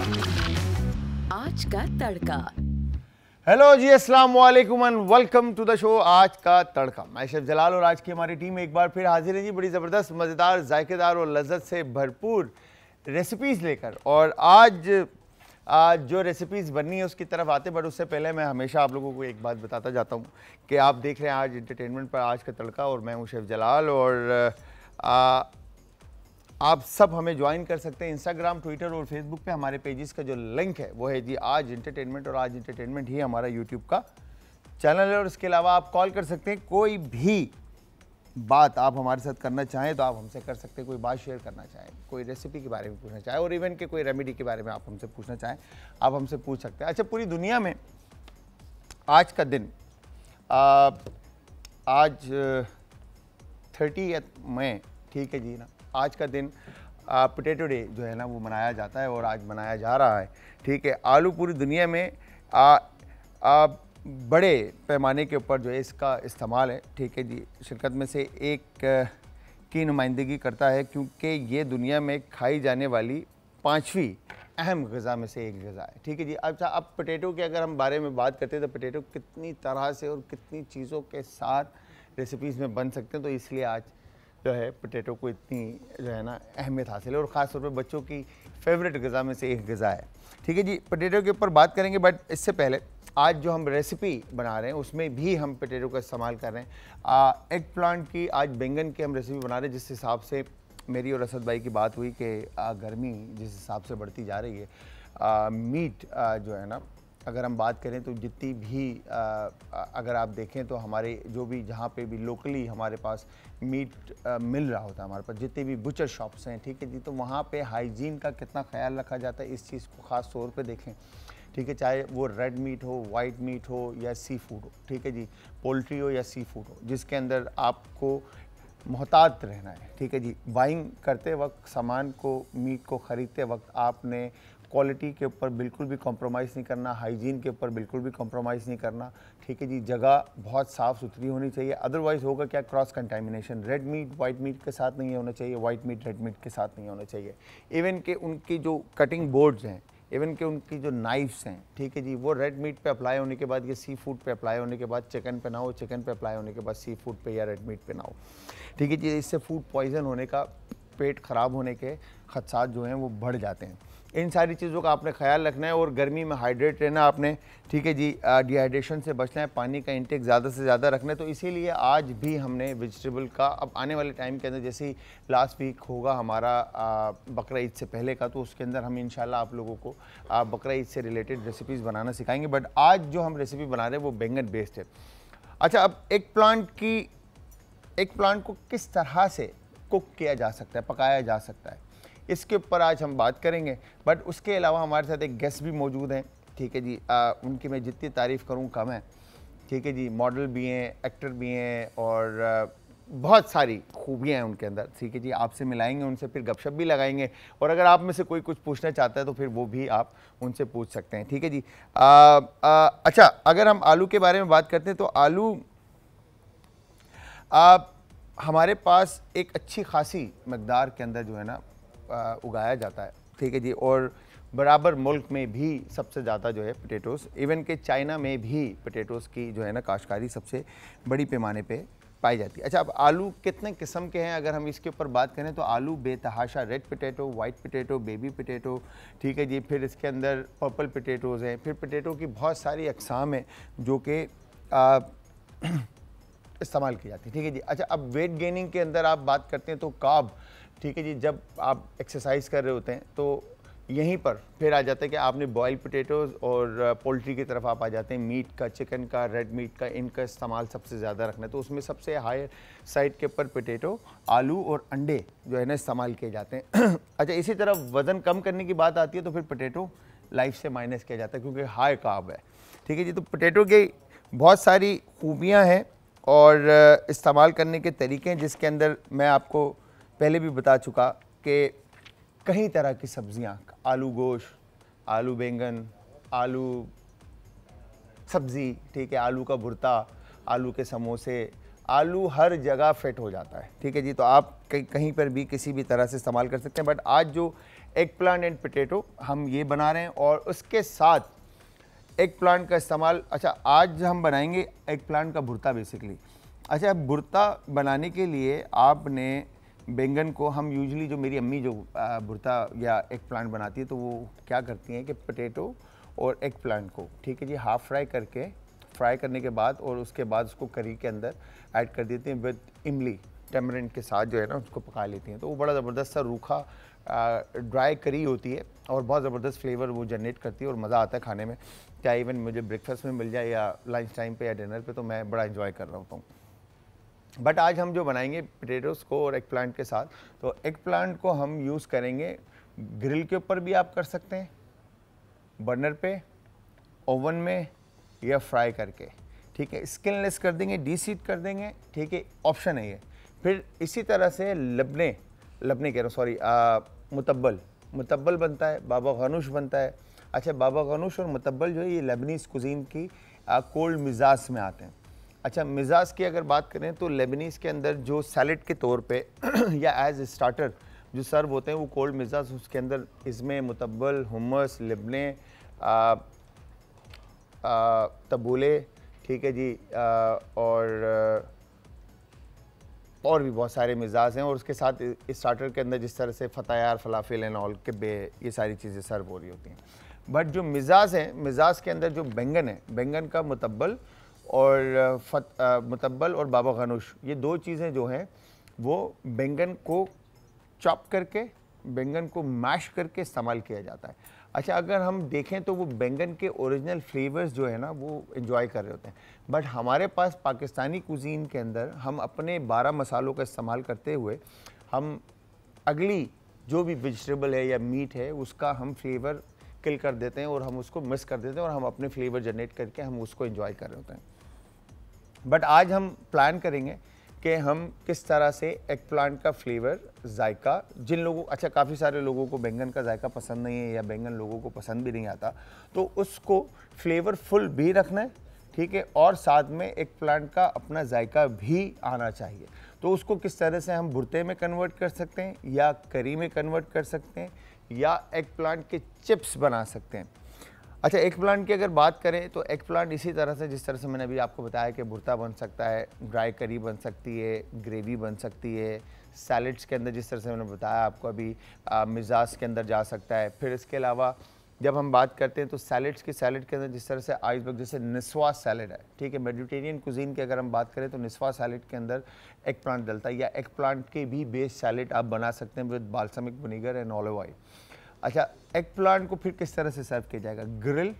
आज का तड़का हेलो जी अस्सलाम वालेकुम and welcome to the show आज का तड़का मैं शेफ जलाल और आज की हमारी टीम एक बार फिर हाजिर है जी बड़ी ज़बरदस्त मज़ेदार जायकेदार और लज्जत से भरपूर रेसिपीज़ लेकर और आज आज जो रेसिपीज़ बननी है उसकी तरफ आते बट उससे पहले मैं हमेशा आप लोगों को एक बात बताता जाता हूँ कि आप देख रहे हैं आज इंटरटेनमेंट पर आज का तड़का और मैं हूँ शेफ जलाल और आ, आप सब हमें ज्वाइन कर सकते हैं इंस्टाग्राम ट्विटर और फेसबुक पे हमारे पेजेस का जो लिंक है वो है जी आज इंटरटेनमेंट और आज इंटरटेनमेंट ही हमारा यूट्यूब का चैनल है और इसके अलावा आप कॉल कर सकते हैं कोई भी बात आप हमारे साथ करना चाहें तो आप हमसे कर सकते हैं कोई बात शेयर करना चाहें कोई रेसिपी के बारे में पूछना चाहें और इवन के कोई रेमेडी के बारे में आप हमसे पूछना चाहें आप हमसे पूछ सकते हैं अच्छा पूरी दुनिया में आज का दिन आ, आज थर्टी मई ठीक है जी ना आज का दिन पोटैटो डे जो है ना वो मनाया जाता है और आज मनाया जा रहा है ठीक है आलू पूरी दुनिया में आ, आ, बड़े पैमाने के ऊपर जो है इसका इस्तेमाल है ठीक है जी शिरकत में से एक की नुमाइंदगी करता है क्योंकि ये दुनिया में खाई जाने वाली पाँचवीं अहम गज़ा में से एक गज़ा है ठीक है जी अच्छा अब पटेटो के अगर हम बारे में बात करते हैं तो पटेटो कितनी तरह से और कितनी चीज़ों के साथ रेसिपीज़ में बन सकते हैं तो इसलिए आज जो है पोटैटो को इतनी जो है ना अहमियत हासिल है और ख़ास तौर पर बच्चों की फेवरेट गज़ा में से एक गज़ा है ठीक है जी पोटैटो के ऊपर बात करेंगे बट इससे पहले आज जो हम रेसिपी बना रहे हैं उसमें भी हम पोटैटो का इस्तेमाल कर रहे हैं एग प्लांट की आज बैंगन की हम रेसिपी बना रहे हैं जिस हिसाब से मेरी और असद भाई की बात हुई कि गर्मी जिस हिसाब से बढ़ती जा रही है आ, मीट आ, जो है ना अगर हम बात करें तो जितनी भी आ, अगर आप देखें तो हमारे जो भी जहाँ पे भी लोकली हमारे पास मीट आ, मिल रहा होता है हमारे पास जितने भी बुचर शॉप्स हैं ठीक है जी तो वहाँ पे हाइजीन का कितना ख्याल रखा जाता है इस चीज़ को ख़ास तौर पे देखें ठीक है चाहे वो रेड मीट हो वाइट मीट हो या सी फूड हो ठीक है जी पोल्ट्री हो या सी फूड हो जिसके अंदर आपको मोहतात रहना है ठीक है जी बाइंग करते वक्त सामान को मीट को ख़रीदते वक्त आपने क्वालिटी के ऊपर बिल्कुल भी कॉम्प्रोमाइज़ नहीं करना हाइजीन के ऊपर बिल्कुल भी कॉम्प्रोमाइज़ नहीं करना ठीक है जी जगह बहुत साफ़ सुथरी होनी चाहिए अदरवाइज़ होगा क्या cross contamination red meat white meat के साथ नहीं होना चाहिए वाइट मीट रेड मीट के साथ नहीं होना चाहिए इवन के उनकी जो कटिंग बोर्ड्स हैं इवन के उनकी जो नाइफ्स हैं ठीक है जी वो रेड मीट पे अप्लाई होने के बाद या सी फूड पे अप्लाई होने के बाद चिकन पे ना हो चिकन पे अप्लाई होने के बाद सी फूड पे या रेड मीट पे ना हो ठीक है जी इससे फूड पॉइजन होने का पेट ख़राब होने के खदशात जो हैं वो बढ़ जाते हैं इन सारी चीज़ों का आपने ख्याल रखना है और गर्मी में हाइड्रेट रहना आपने ठीक है जी डिहाइड्रेशन से बचना है पानी का इंटेक ज़्यादा से ज़्यादा रखना है तो इसीलिए आज भी हमने वेजिटेबल का अब आने वाले टाइम के अंदर जैसे ही लास्ट वीक होगा हमारा बकरा ईद से पहले का तो उसके अंदर हम इन आप लोगों को बकरा ईद से रिलेटेड रेसिपीज़ बनाना सिखाएंगे बट आज जो हम रेसिपी बना रहे हैं वो बैंगन बेस्ड है अच्छा अब एक प्लांट की एक प्लांट को किस तरह से कुक किया जा सकता है पकाया जा सकता है इसके ऊपर आज हम बात करेंगे बट उसके अलावा हमारे साथ एक गेस्ट भी मौजूद हैं ठीक है जी आ, उनकी मैं जितनी तारीफ़ करूँ कम है ठीक है जी मॉडल भी हैं एक्टर भी हैं और बहुत सारी खूबियाँ हैं उनके अंदर ठीक है जी आपसे मिलाएंगे उनसे फिर गपशप भी लगाएंगे और अगर आप में से कोई कुछ पूछना चाहता है तो फिर वो भी आप उनसे पूछ सकते हैं ठीक है जी आ, आ, अच्छा अगर हम आलू के बारे में बात करते हैं तो आलू आप हमारे पास एक अच्छी खासी मकदार के अंदर जो है ना उगाया जाता है ठीक है जी और बराबर मुल्क में भी सबसे ज़्यादा जो है पटेटोस इवन के चाइना में भी पटेटोस की जो है ना काश्तकारी सबसे बड़ी पैमाने पे पाई जाती है अच्छा अब आलू कितने किस्म के हैं अगर हम इसके ऊपर बात करें तो आलू बेतहाशा red potato white potato baby potato ठीक है जी फिर इसके अंदर पर्पल पटेटोज़ हैं फिर पटेटो की बहुत सारी अकसाम हैं जो कि इस्तेमाल की जाती है ठीक है जी अच्छा अब वेट गेनिंग के अंदर आप बात करते हैं तो काब ठीक है जी जब आप एक्सरसाइज कर रहे होते हैं तो यहीं पर फिर आ जाता है कि आपने बॉयल पोटेटोज और पोल्ट्री की तरफ आप आ जाते हैं मीट का चिकन का रेड मीट का इनका इस्तेमाल सबसे ज़्यादा रखना है तो उसमें सबसे हाई साइड के ऊपर पोटेटो आलू और अंडे जो है ना इस्तेमाल किए जाते हैं अच्छा इसी तरह वज़न कम करने की बात आती है तो फिर पोटेटो लाइफ से माइनस किया जाता है क्योंकि हाई काब है ठीक है जी तो पोटेटो की बहुत सारी खूबियाँ हैं और इस्तेमाल करने के तरीके हैं जिसके अंदर मैं आपको पहले भी बता चुका कि कई तरह की सब्जियां आलू गोश आलू बैंगन आलू सब्ज़ी ठीक है आलू का भुरता आलू के समोसे आलू हर जगह फिट हो जाता है ठीक है जी तो आप कहीं पर भी किसी भी तरह से इस्तेमाल कर सकते हैं बट आज जो एग प्लांट एंड पटेटो हम ये बना रहे हैं और उसके साथ एग प्लांट का इस्तेमाल अच्छा आज हम बनाएंगे एग प्लांट का भुरता बेसिकली अच्छा भुरता बनाने के लिए आपने बैंगन को हम यूजली जो मेरी अम्मी जो भुरता या एग प्लांट बनाती है तो वो क्या करती हैं कि पटेटो और एग प्लांट को ठीक है जी हाफ़ फ्राई करके फ्राई करने के बाद और उसके बाद उसको करी के अंदर ऐड कर देती हैं विद इमली टेमरेंट के साथ जो है ना उसको पका लेती हैं तो वो बड़ा ज़बरदस्त सा रूखा ड्राई करी होती है और बहुत ज़बरदस्त फ्लेवर वो जनरेट करती है और मज़ा आता है खाने में चाहे इवन मुझे ब्रेकफास्ट में मिल जाए या लंच टाइम पे या डिनर पे तो मैं बड़ा इन्जॉय कर रहा होता हूँ बट आज हम जो बनाएंगे पटेटोस को और एग प्लांट के साथ तो एग प्लांट को हम यूज़ करेंगे ग्रिल के ऊपर भी आप कर सकते हैं बर्नर पे ओवन में या फ्राई करके ठीक है स्किनलेस कर देंगे डी कर देंगे ठीक है ऑप्शन है ये फिर इसी तरह से लबने लबने कह रहा हूँ सॉरी मुतबल मुतबल बनता है बाबा खानूश बनता है अच्छा बाबा खानूश और मुतबल जो है ये लबनीस कुजीन की कोल्ड मिजाज में आते हैं अच्छा मिजाज की अगर बात करें तो लेबनीस के अंदर जो सैलड के तौर पे या एज स्टार्टर जो सर्व होते हैं वो कोल्ड मिजाज उसके अंदर इसमें मुतबल हमस लिबने तबूले ठीक है जी आ, और और भी बहुत सारे मिजाज हैं और उसके साथ स्टार्टर के अंदर जिस तरह से फ़तेहार फलाफिल एंड ऑल के बे ये सारी चीज़ें सर्व हो रही होती हैं बट जो मिजाज हैं मिजाज के अंदर जो बैंगन है बैंगन का मुतबल और फत मुतब्बल और बाबा गनूश ये दो चीज़ें जो हैं वो बैंगन को चॉप करके बैंगन को मैश करके इस्तेमाल किया जाता है अच्छा अगर हम देखें तो वो बैंगन के ओरिजिनल फ्लेवर्स जो है ना वो इन्जॉय कर रहे होते हैं बट हमारे पास पाकिस्तानी कुजीन के अंदर हम अपने बारह मसालों का इस्तेमाल करते हुए हम अगली जो भी वेजिटेबल है या मीट है उसका हम फ्लेवर किल कर देते हैं और हम उसको मिस कर देते हैं और हम अपने फ्लेवर जनरेट करके हम उसको इन्जॉय कर रहे होते हैं बट आज हम प्लान करेंगे कि हम किस तरह से एग प्लांट का फ्लेवर जायका जिन लोगों अच्छा काफ़ी सारे लोगों को बैंगन का जायका पसंद नहीं है या बैंगन लोगों को पसंद भी नहीं आता तो उसको फ्लेवरफुल भी रखना है ठीक है और साथ में एक प्लांट का अपना जायका भी आना चाहिए तो उसको किस तरह से हम भुरते में कन्वर्ट कर सकते हैं या करी में कन्वर्ट कर सकते हैं या एग प्लांट के चिप्स बना सकते हैं अच्छा एक प्लांट की अगर बात करें तो एक प्लांट इसी तरह से जिस तरह से मैंने अभी आपको बताया कि भुरता बन सकता है ड्राई करी बन सकती है ग्रेवी बन सकती है सैलड्स के अंदर जिस तरह से मैंने बताया आपको अभी मिजाज के अंदर जा सकता है फिर इसके अलावा जब हम बात करते हैं तो सैलड्स के सैलड के अंदर जिस तरह से आइसबर्ग जैसे निस्वा सैलड है ठीक है मेडिटेरियन कुजीन की अगर हम बात करें तो निस्वा सैलड के अंदर एक प्लांट डलता है या एक प्लांट के भी बेस सैलड आप बना सकते हैं with balsamic vinegar and olive oil अच्छा एग प्लांट को फिर किस तरह से सर्व किया जाएगा ग्रिल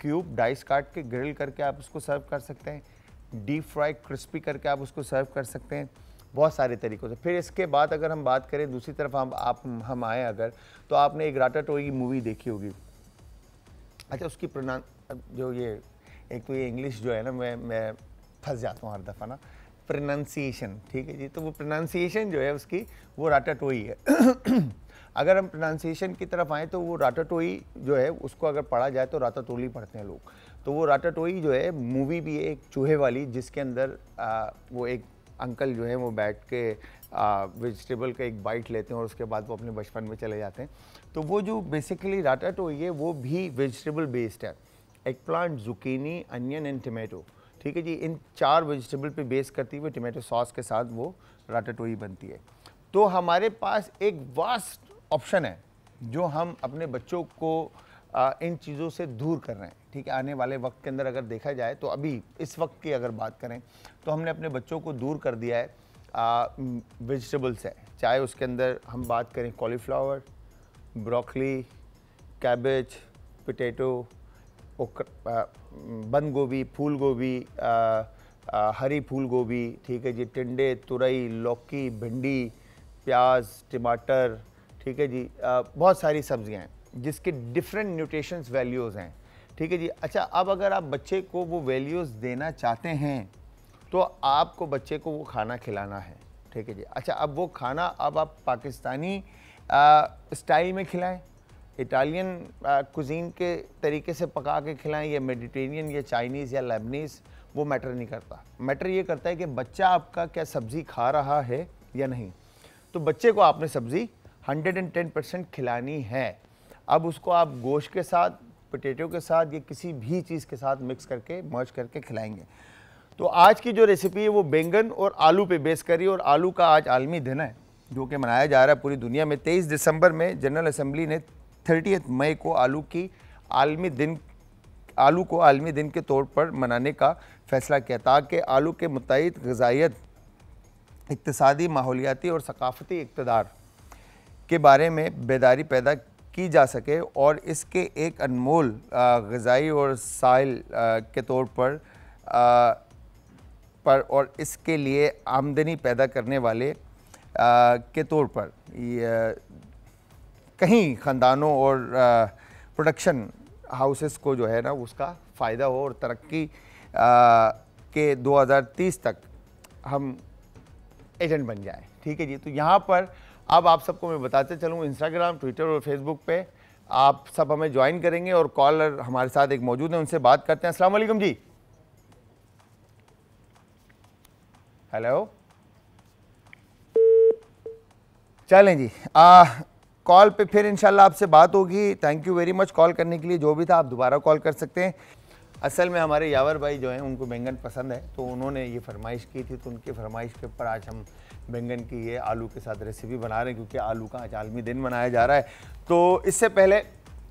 क्यूब डाइस काट के ग्रिल करके आप उसको सर्व कर सकते हैं डीप फ्राई क्रिस्पी करके आप उसको सर्व कर सकते हैं बहुत सारे तरीक़ों से फिर इसके बाद अगर हम बात करें दूसरी तरफ हम आप हम आए अगर तो आपने एक राटा टोई की मूवी देखी होगी अच्छा उसकी प्रोना जो ये एक तो ये इंग्लिश जो है ना मैं मैं फंस जाता हूँ हर दफ़ा ना प्रोनाउंसिएशन ठीक है जी तो वो प्रोनाशिएशन जो है उसकी वो राटा टोई है अगर हम प्रोनाउंसिएशन की तरफ आएँ तो वो राटाटोई जो है उसको अगर पढ़ा जाए तो राटाटोली पढ़ते हैं लोग तो वो राटाटोई जो है मूवी भी है एक चूहे वाली जिसके अंदर आ, वो एक अंकल जो है वो बैठ के वेजिटेबल का एक बाइट लेते हैं और उसके बाद वो अपने बचपन में चले जाते हैं तो वो जो बेसिकली राटाटोई है वो भी वेजिटेबल बेस्ड है एक plant zucchini onion and tomato ठीक है जी इन चार वेजिटेबल पे बेस करती हुई टमेटो सॉस के साथ वो राटाटोई बनती है तो हमारे पास एक वास्ट ऑप्शन है जो हम अपने बच्चों को आ, इन चीज़ों से दूर कर रहे हैं ठीक है आने वाले वक्त के अंदर अगर देखा जाए तो अभी इस वक्त की अगर बात करें तो हमने अपने बच्चों को दूर कर दिया है वेजिटेबल्स है चाहे उसके अंदर हम बात करें कॉलीफ्लावर ब्रोकली कैबेज पटेटो बंद गोभी फूल गोभी हरी फूल गोभी ठीक है जी टिंडे तुरई लौकी भिंडी प्याज टमाटर ठीक है जी बहुत सारी सब्जियाँ हैं जिसके डिफरेंट न्यूट्रिशंस वैल्यूज़ हैं ठीक है जी अच्छा अब अगर आप बच्चे को वो वैल्यूज़ देना चाहते हैं तो आपको बच्चे को वो खाना खिलाना है ठीक है जी अच्छा अब वो खाना अब आप पाकिस्तानी स्टाइल में खिलाएं इटालियन कुजीन के तरीके से पका के खिलाएं या मेडिटेरियन या चाइनीज़ या लेबनीज़ वो मैटर नहीं करता मैटर ये करता है कि बच्चा आपका क्या सब्ज़ी खा रहा है या नहीं तो बच्चे को आपने सब्ज़ी 110% खिलानी है अब उसको आप गोश्त के साथ पटेटो के साथ या किसी भी चीज़ के साथ मिक्स करके मर्ज करके खिलाएंगे तो आज की जो रेसिपी है वो बैंगन और आलू पे बेस करी और आलू का आज आलमी दिन है जो कि मनाया जा रहा है पूरी दुनिया में 23 दिसंबर में जनरल असम्बली ने थर्टी मई को आलू की आलमी दिन आलू को आलमी दिन के तौर पर मनाने का फैसला किया ताकि आलू के मुतद गजाइत इकतदी माहौलियाती और सकाफती इकतदार के बारे में बेदारी पैदा की जा सके और इसके एक अनमोल गज़ाई और साइल के तौर पर आ, पर और इसके लिए आमदनी पैदा करने वाले आ, के तौर पर कहीं ख़ानदानों और प्रोडक्शन हाउसेस को जो है ना उसका फ़ायदा हो और तरक्की के 2030 तक हम एजेंट बन जाएं ठीक है जी तो यहाँ पर अब आप सबको मैं बताते चलूँ इंस्टाग्राम ट्विटर और फेसबुक पे आप सब हमें ज्वाइन करेंगे और कॉलर हमारे साथ एक मौजूद है उनसे बात करते हैं असलम जी हेलो चलें जी आ, कॉल पे फिर इंशाल्लाह आपसे बात होगी thank you very much call करने के लिए जो भी था आप दोबारा कॉल कर सकते हैं असल में हमारे यावर भाई जो हैं उनको बैंगन पसंद है तो उन्होंने ये फरमाइश की थी तो उनकी फरमाइश के ऊपर आज हम बैंगन की ये आलू के साथ रेसिपी बना रहे हैं क्योंकि आलू का आज आलमी दिन मनाया जा रहा है तो इससे पहले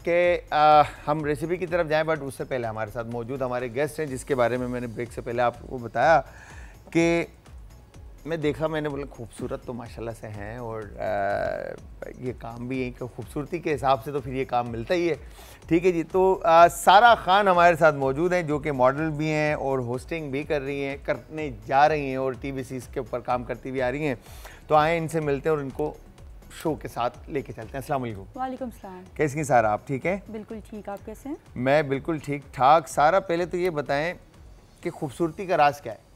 कि हम रेसिपी की तरफ जाएं बट उससे पहले हमारे साथ मौजूद हमारे गेस्ट हैं जिसके बारे में मैंने ब्रेक से पहले आपको बताया कि મે દેખા મેને બલે ખુબસુરત તો માશાલ્લાહ સે હે ઓર યે કામ ભી હે કે ખુબસુરતી કે હિસાબ સે તો ફિર યે કામ મિલતા હી હે ઠીક હે જી તો સારા ખાન હમારે સાથ મોજૂદ હે જો કે મોડલ ભી હે ઓર હોસ્ટિંગ ભી કર રહી હે કરને જા રહી હે ઓર ટીવીસીસ કે ઉપર કામ કરતી ہوئی આ રહી હે તો આયે ઇનસે મિલતે હે ઓર ઇનકો શો કે સાથ લેકે ચલતે હે અસલામુ અલયકુ વાયકુમસલામ કેસે હે સારા આપ ઠીક હે બિલકુલ ઠીક આપ કેસે હે મે બિલકુલ ઠીક ઠાક સારા પહેલે તો યે બતાયે કે ખુબસુરતી કા راز ક્યા હે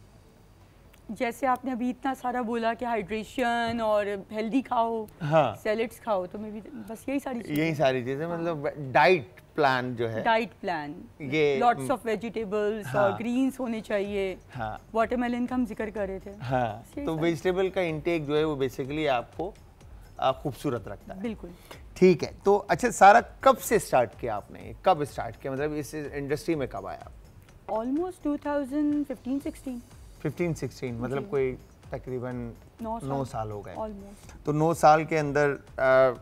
जैसे आपने अभी इतना सारा बोला कि हाइड्रेशन और हेल्दी खाओ हाँ खाओ तो मैं भी बस यही सारी चीज़ यही सारी चीज़ें हाँ। मतलब डाइट प्लान जो है डाइट प्लान ये लॉट्स ऑफ वेजिटेबल्स और ग्रीन्स होने चाहिए हाँ वाटरमेलन का हम जिक्र कर रहे थे हाँ तो वेजिटेबल का इंटेक जो है वो बेसिकली आपको खूबसूरत रखता है बिल्कुल ठीक है तो अच्छा सारा कब से स्टार्ट किया आपने कब स्टार्ट किया मतलब इस इंडस्ट्री में कब आया ऑलमोस्ट 2015 16 फिफ्टीन सिक्सटीन मतलब कोई तकरीबन नौ साल, साल हो गए तो नौ साल के अंदर आ,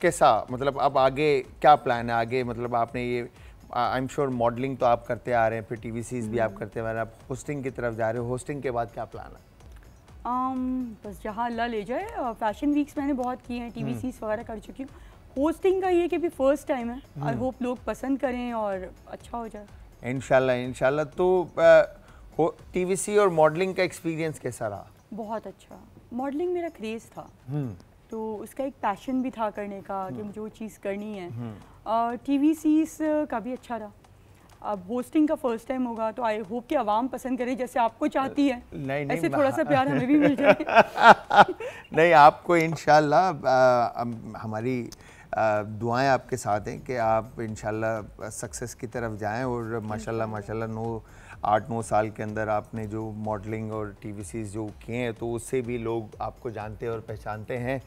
कैसा मतलब अब आगे क्या प्लान है आगे मतलब आपने ये आई एम श्योर मॉडलिंग तो आप करते आ रहे हैं फिर टी सीज भी आप हम्म। करते हैं आप होस्टिंग की तरफ जा रहे हो होस्टिंग के बाद क्या प्लान है um, बस जहाँ अल्लाह ले जाए फैशन वीक्स मैंने बहुत किए हैं टी सीज हम्म। वगैरह कर चुकी हूँ होस्टिंग का ये कि भी फर्स्ट टाइम है आई होप हम्म। लोग पसंद करें और अच्छा हो जाए इनशाला इनशाला तो आ, हो टीवीसी और मॉडलिंग का एक्सपीरियंस कैसा रहा बहुत अच्छा मॉडलिंग मेरा क्रेज़ था हम्म। तो उसका एक पैशन भी था करने का कि हम्म। मुझे वो चीज़ करनी है टी वी सीज का भी अच्छा रहा अब होस्टिंग का फर्स्ट टाइम होगा तो आई होप कि आवाम पसंद करे जैसे आपको चाहती है नहीं, नहीं, ऐसे थोड़ा सा प्यार हमें भी मिल जाए नहीं आपको इन हमारी दुआएं आपके साथ हैं कि आप इन सक्सेस की तरफ जाएं और माशाल्लाह माशाल्लाह नो आठ नौ साल के अंदर आपने जो मॉडलिंग और टी जो किए हैं तो उससे भी लोग आपको जानते और पहचानते हैं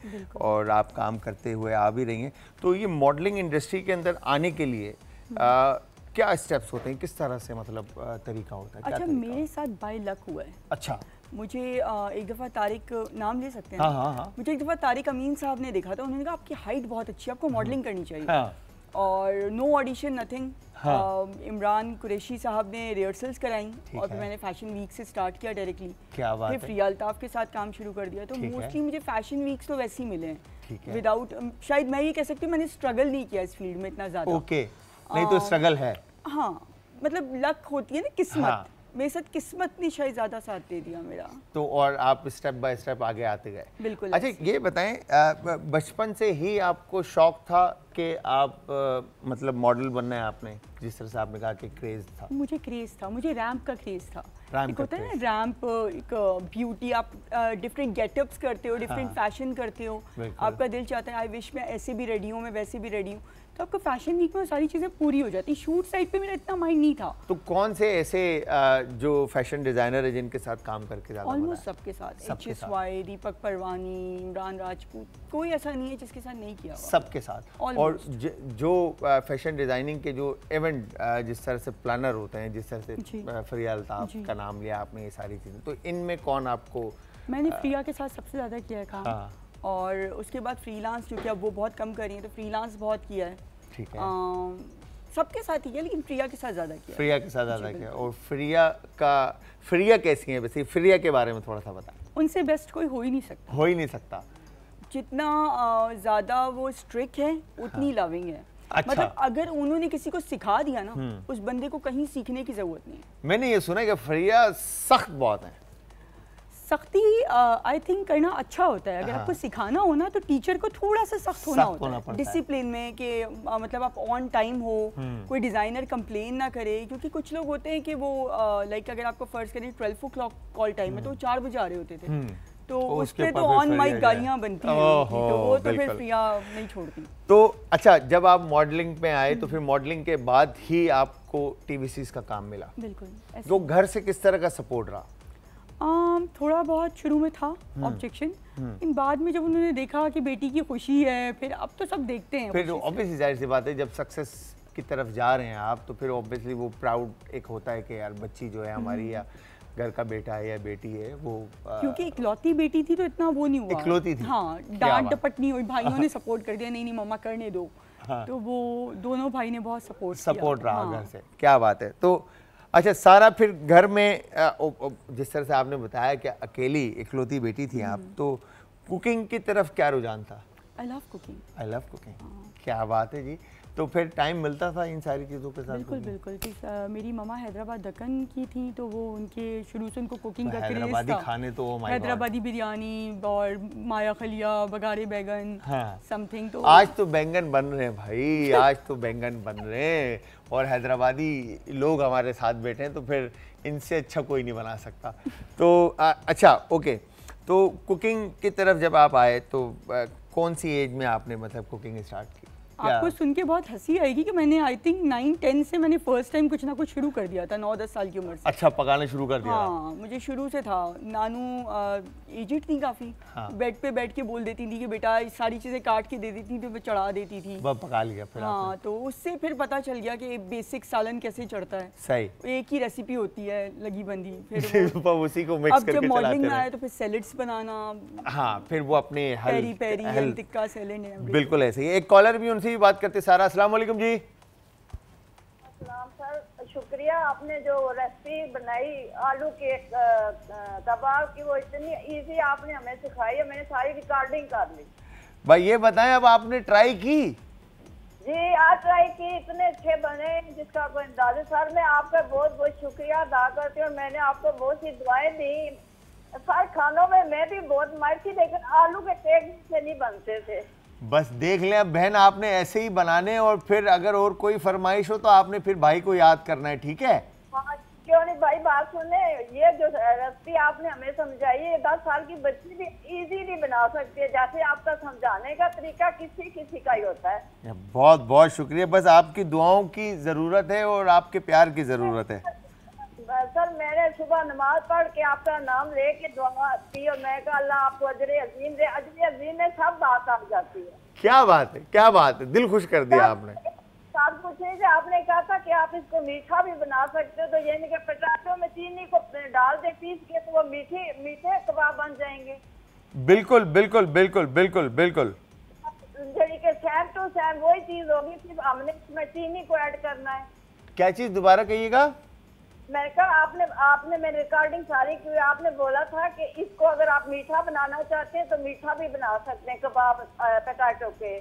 और आप काम करते हुए आ भी रही हैं तो ये मॉडलिंग इंडस्ट्री के अंदर आने के लिए हम्म। आ, क्या स्टेप्स होते हैं किस तरह से मतलब तरीका होता है अच्छा मेरे साथ बाई लक हुआ है अच्छा मुझे एक दफ़ा तारिक नाम ले सकते हैं हाँ, हाँ, हाँ. मुझे एक दफ़ा तारिक अमीन साहब ने देखा था उन्होंने कहा आपकी हाइट बहुत अच्छी है आपको मॉडलिंग हम्म। करनी चाहिए हाँ. और no audition nothing Imran Qureshi साहब ने रिहर्सल्स कराई और फिर मैंने फैशन वीक से स्टार्ट किया डायरेक्टली क्या बात फिर फ्रिया के साथ काम शुरू कर दिया तो मोस्टली मुझे फैशन वीक्स तो वैसे ही मिले हैं विदाउट um, शायद मैं ये कह सकती हूँ मैंने स्ट्रगल नहीं किया इस फील्ड में इतना ज़्यादा ओके नहीं तो स्ट्रगल um, है हाँ मतलब लक होती है ना किस्मत हाँ। मेरे साथ किस्मत ने शायद ज़्यादा साथ दे दिया मेरा तो और आप स्टेप बाय स्टेप आगे आते गए बिल्कुल अच्छा ये बताएं बचपन से ही आपको शौक था कि आप आ, मतलब मॉडल बनना है आपने जिस तरह से आपने कहा कि क्रेज़ था मुझे क्रेज़ था मुझे रैंप का क्रेज़ था रैंप होता है ना रैंप एक ब्यूटी आप डिफरेंट गेटअप्स करते हो डिफरेंट हाँ, फैशन करते हो आपका दिल चाहता है आई विश मैं ऐसे भी रेडी हूँ मैं वैसे भी रेडी हूँ तो आपका फैशन वीक में सारी चीज़ें पूरी हो जाती शूट साइड पे मेरा इतना माइंड नहीं था तो कौन से ऐसे जो फैशन डिज़ाइनर है जिनके साथ काम करके ऑलमोस्ट सबके साथ H S Y Deepak Parwani Imran Rajput कोई ऐसा नहीं है जिसके साथ नहीं किया सबके साथ और जो फैशन डिज़ाइनिंग के जो इवेंट जिस तरह से प्लानर होते हैं जिस तरह से फरियाल का नाम लिया आपने ये सारी चीज़ें तो इनमें कौन आपको मैंने प्रिया के साथ सबसे ज़्यादा किया है हाँ। काम और उसके बाद फ्रीलांस क्योंकि अब वो बहुत कम कर रही हैं तो फ्रीलांस बहुत किया है ठीक है सबके साथ ही है लेकिन प्रिया के साथ ज़्यादा किया प्रिया के साथ ज़्यादा किया और फ्रिया का फ्रिया कैसी है वैसे फ्रिया के बारे में थोड़ा सा बताएं उनसे बेस्ट कोई हो ही नहीं सकता हो ही नहीं सकता जितना ज़्यादा वो स्ट्रिक है उतनी हाँ। लविंग है अच्छा। मतलब अगर उन्होंने किसी को सिखा दिया ना हम्म। उस बंदे को कहीं सीखने की जरूरत नहीं है मैंने ये सुना कि फ्रिया सख्त बहुत है सख्ती आई थिंक करना अच्छा होता है अगर हाँ। आपको सिखाना हो ना तो टीचर को थोड़ा सा सख्त होना होता होना है डिसिप्लिन में कि मतलब आप ऑन टाइम हो हम्म। कोई डिज़ाइनर कंप्लेन ना करे क्योंकि कुछ लोग होते हैं कि वो लाइक अगर आपको फर्ज करें twelve o'clock call time है तो हम्म। चार बजे आ रहे होते थे हम्म। तो, तो उसके तो ऑन माइक गालियाँ बनती तो वो तो फिर प्रिया नहीं छोड़ती तो अच्छा जब आप मॉडलिंग में आए तो फिर मॉडलिंग के बाद ही आपको टीवीसीज का काम मिला बिल्कुल तो घर से किस तरह का सपोर्ट रहा आम, थोड़ा बहुत शुरू में था ऑब्जेक्शन हम्म, हम्म। इन बाद में जब उन्होंने देखा कि बेटी की खुशी है फिर अब तो सब देखते हैं फिर ऑब्वियसली जाहिर सी बात है जब सक्सेस की तरफ जा रहे हैं आप तो फिर ऑब्वियसली वो प्राउड एक होता है कि यार बच्ची जो है हमारी हम्म। या घर का बेटा है या बेटी है वो क्योंकि इकलौती बेटी थी तो इतना वो नहीं हुआ इकलौती थी हाँ डांट डपट नहीं हुई भाइयों ने सपोर्ट हाँ। कर दिया नहीं नहीं मम्मा करने दो हाँ। तो वो दोनों भाई ने बहुत सपोर्ट सपोर्ट रहा हाँ। घर से क्या बात है तो अच्छा सारा फिर घर में जिस तरह से आपने बताया कि अकेली इकलौती बेटी थी आप हम्म। तो कुकिंग की तरफ क्या रुझान था I love cooking I love cooking क्या बात है जी तो फिर टाइम मिलता था इन सारी चीज़ों के साथ बिल्कुल बिल्कुल मेरी मामा हैदराबाद दक्कन की थी तो वो उनके शुरू से उनको कुकिंग तो का हैदराबादी खाने तो oh हैदराबादी बिरयानी और माया खलिया बघारे बैगन समथिंग हाँ। तो आज तो बैंगन बन रहे हैं भाई आज तो बैंगन बन रहे हैं और हैदराबादी लोग हमारे साथ बैठे हैं तो फिर इनसे अच्छा कोई नहीं बना सकता तो आ, अच्छा ओके तो कुकिंग की तरफ जब आप आए तो आ, कौन सी एज में आपने मतलब कुकिंग स्टार्ट की आपको सुन के बहुत हंसी आएगी कि मैंने आई थिंक नाइन टेन से मैंने फर्स्ट टाइम कुछ ना कुछ शुरू कर दिया था नौ दस साल की उम्र से अच्छा पकाना शुरू कर दिया हाँ मुझे शुरू से था नानू एजिट थी काफ़ी हाँ। बेड पे बैठ के बोल देती थी कि बेटा सारी चीज़ें काट के दे देती थी तो मैं चढ़ा देती थी पका लिया फिर हाँ तो उससे फिर पता चल गया कि बेसिक सालन कैसे चढ़ता है सही एक ही रेसिपी होती है लगी बंदी फिर उसी को मिक्स करके मॉर्निंग में आया तो फिर सैलड्स बनाना हाँ फिर वो अपने पेरी पेरी टिक्का सैलेड बिल्कुल ऐसे ही एक कॉलर भी उनसे थी बात करते सारा अस्सलाम जी शुक्रिया आपने जो रेसिपी बनाई आलू के कबाब की वो इतनी इजी आपने हमें सिखाई है मैंने सारी रिकॉर्डिंग कर ली भाई ये बताएं अब आपने ट्राई की जी आज ट्राई की इतने अच्छे बने जिसका कोई अंदाजा सर मैं आपका बहुत बहुत शुक्रिया अदा करती हूँ मैंने आपको बहुत सी दुआएं दी सर खानों में मैं भी बहुत मर थी लेकिन आलू के टेक से नहीं बनते थे बस देख लें अब बहन आपने ऐसे ही बनाने और फिर अगर और कोई फरमाइश हो तो आपने फिर भाई को याद करना है ठीक है हाँ, क्यों नहीं भाई बात सुने ये जो रस्ती आपने हमें समझाई है दस साल की बच्ची भी इजीली बना सकती है जैसे आपका समझाने का तरीका किसी किसी का ही होता है बहुत बहुत शुक्रिया बस आपकी दुआओं की ज़रूरत है और आपके प्यार की ज़रूरत है सर मैंने सुबह नमाज पढ़ के आपका नाम ले के दुआ की और मैं कहा अल्लाह आपको अजर अजीम दे अजर अजीम में सब बात आ जाती है क्या बात है क्या बात है दिल खुश कर दिया आपने साथ कुछ नहीं आपने कहा था कि आप इसको मीठा भी बना सकते हो तो यानी कि पटाखों में चीनी को डाल दे पीस के तो वो मीठे मीठे कबाब बन जाएंगे बिल्कुल बिल्कुल बिल्कुल बिल्कुल बिल्कुल सैम टू सैम वही चीज होगी सिर्फ हमने इसमें चीनी को ऐड करना है क्या चीज दोबारा कहिएगा मैंने कहा आपने आपने मैंने रिकॉर्डिंग सारी की आपने बोला था कि इसको अगर आप मीठा बनाना चाहते हैं तो मीठा भी बना सकते हैं कबाब पटाटो के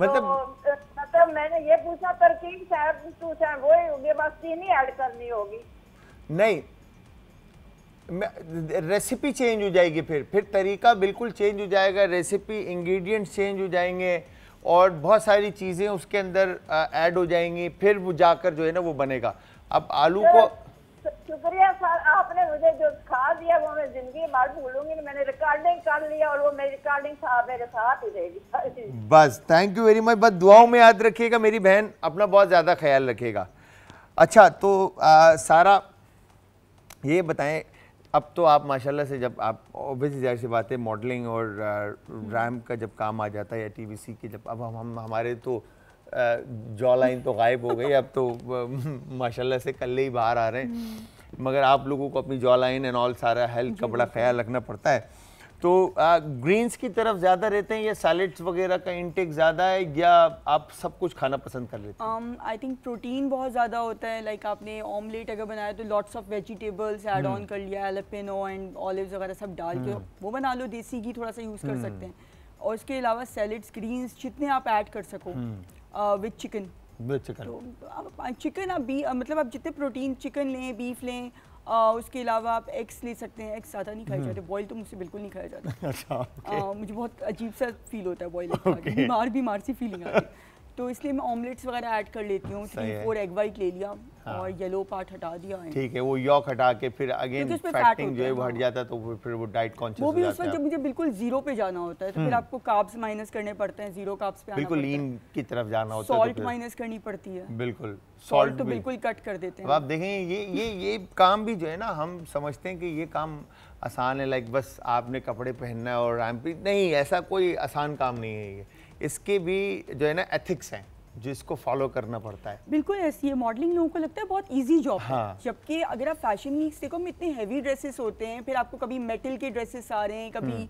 मतलब तो, मतलब मैंने ये पूछा तरकीब साहब टू साहब होगी बस चीनी ऐड करनी होगी नहीं रेसिपी चेंज हो जाएगी फिर फिर तरीका बिल्कुल चेंज हो जाएगा रेसिपी इंग्रेडिएंट्स चेंज हो जाएंगे और बहुत सारी चीज़ें उसके अंदर ऐड हो जाएंगी फिर वो जाकर जो है ना वो बनेगा अब आलू को शुक्रिया सर आपने मुझे जो खा दिया वो मैं जिंदगी मार भूलूंगी मैंने रिकॉर्डिंग कर लिया और वो मेरी रिकॉर्डिंग मेरे साथ ही रहेगी बस थैंक यू वेरी मच बस दुआओं में याद रखिएगा मेरी बहन अपना बहुत ज़्यादा ख्याल रखेगा अच्छा तो आ, सारा ये बताएं अब तो आप माशाल्लाह से जब आप ऑब्वियसली जाहिर सी बात है मॉडलिंग और रैम का जब काम आ जाता है या टीवीसी की जब अब हम, हम हमारे तो जॉ लाइन तो गायब हो गई अब तो माशाल्लाह से कल ही बाहर आ रहे हैं हम्म। मगर आप लोगों को अपनी जॉ लाइन एंड ऑल सारा हेल्थ का बड़ा ख्याल रखना पड़ता है तो ग्रीन्स की तरफ ज़्यादा रहते हैं या सैलड्स वगैरह का इंटेक ज़्यादा है या आप सब कुछ खाना पसंद कर लेते हैं आई थिंक प्रोटीन बहुत ज़्यादा होता है लाइक like आपने ऑमलेट अगर बनाया तो lots of vegetables add on कर लिया एलपेनो एंड ऑलिव वगैरह सब डाल के हम्म। वो बना लो देसी घी थोड़ा सा यूज़ कर हम्म। सकते हैं और इसके अलावा सैलड्स ग्रीन्स जितने आप ऐड कर सको विथ हम्म। चिकन चिकन तो आप चिकन आप बी मतलब आप जितने प्रोटीन चिकन लें बीफ लें आ, उसके अलावा आप एग्स ले सकते हैं एग्स ज़्यादा नहीं खाए जाते बॉयल हम्म। तो मुझसे बिल्कुल नहीं खाया जाता अच्छा okay. आ, मुझे बहुत अजीब सा फील होता है बॉयल okay. बीमार बीमार सी फीलिंग आती है तो इसलिए मैं ऑमलेट्स वगैरह ऐड कर लेती हूँ थ्री फोर एग वाइट ले लिया हाँ। और येलो पार्ट हटा दिया ठीक है वो यॉक हटा के फिर अगेन फैटिंग जो है वो हट हाँ। जाता है तो फिर वो डाइट कॉन्शियस वो भी उस वक्त जब मुझे बिल्कुल जीरो पे जाना होता है तो फिर हम्म। आपको कार्ब्स माइनस करने पड़ते हैं जीरो कार्ब्स पे बिल्कुल लीन की तरफ जाना होता है सॉल्ट तो माइनस करनी पड़ती है बिल्कुल सॉल्ट तो बिल्कुल कट कर देते हैं आप देखें ये ये ये काम भी जो है ना हम समझते हैं कि ये काम आसान है लाइक बस आपने कपड़े पहनना है और नहीं ऐसा कोई आसान काम नहीं है ये इसके भी जो है ना एथिक्स हैं जिसको फॉलो करना पड़ता है बिल्कुल ऐसी है मॉडलिंग लोगों को लगता है बहुत इजी जॉब हाँ। है जबकि अगर आप फैशन वीक देखो में इतने हैवी ड्रेसेस होते हैं फिर आपको कभी मेटल के ड्रेसेस आ रहे हैं कभी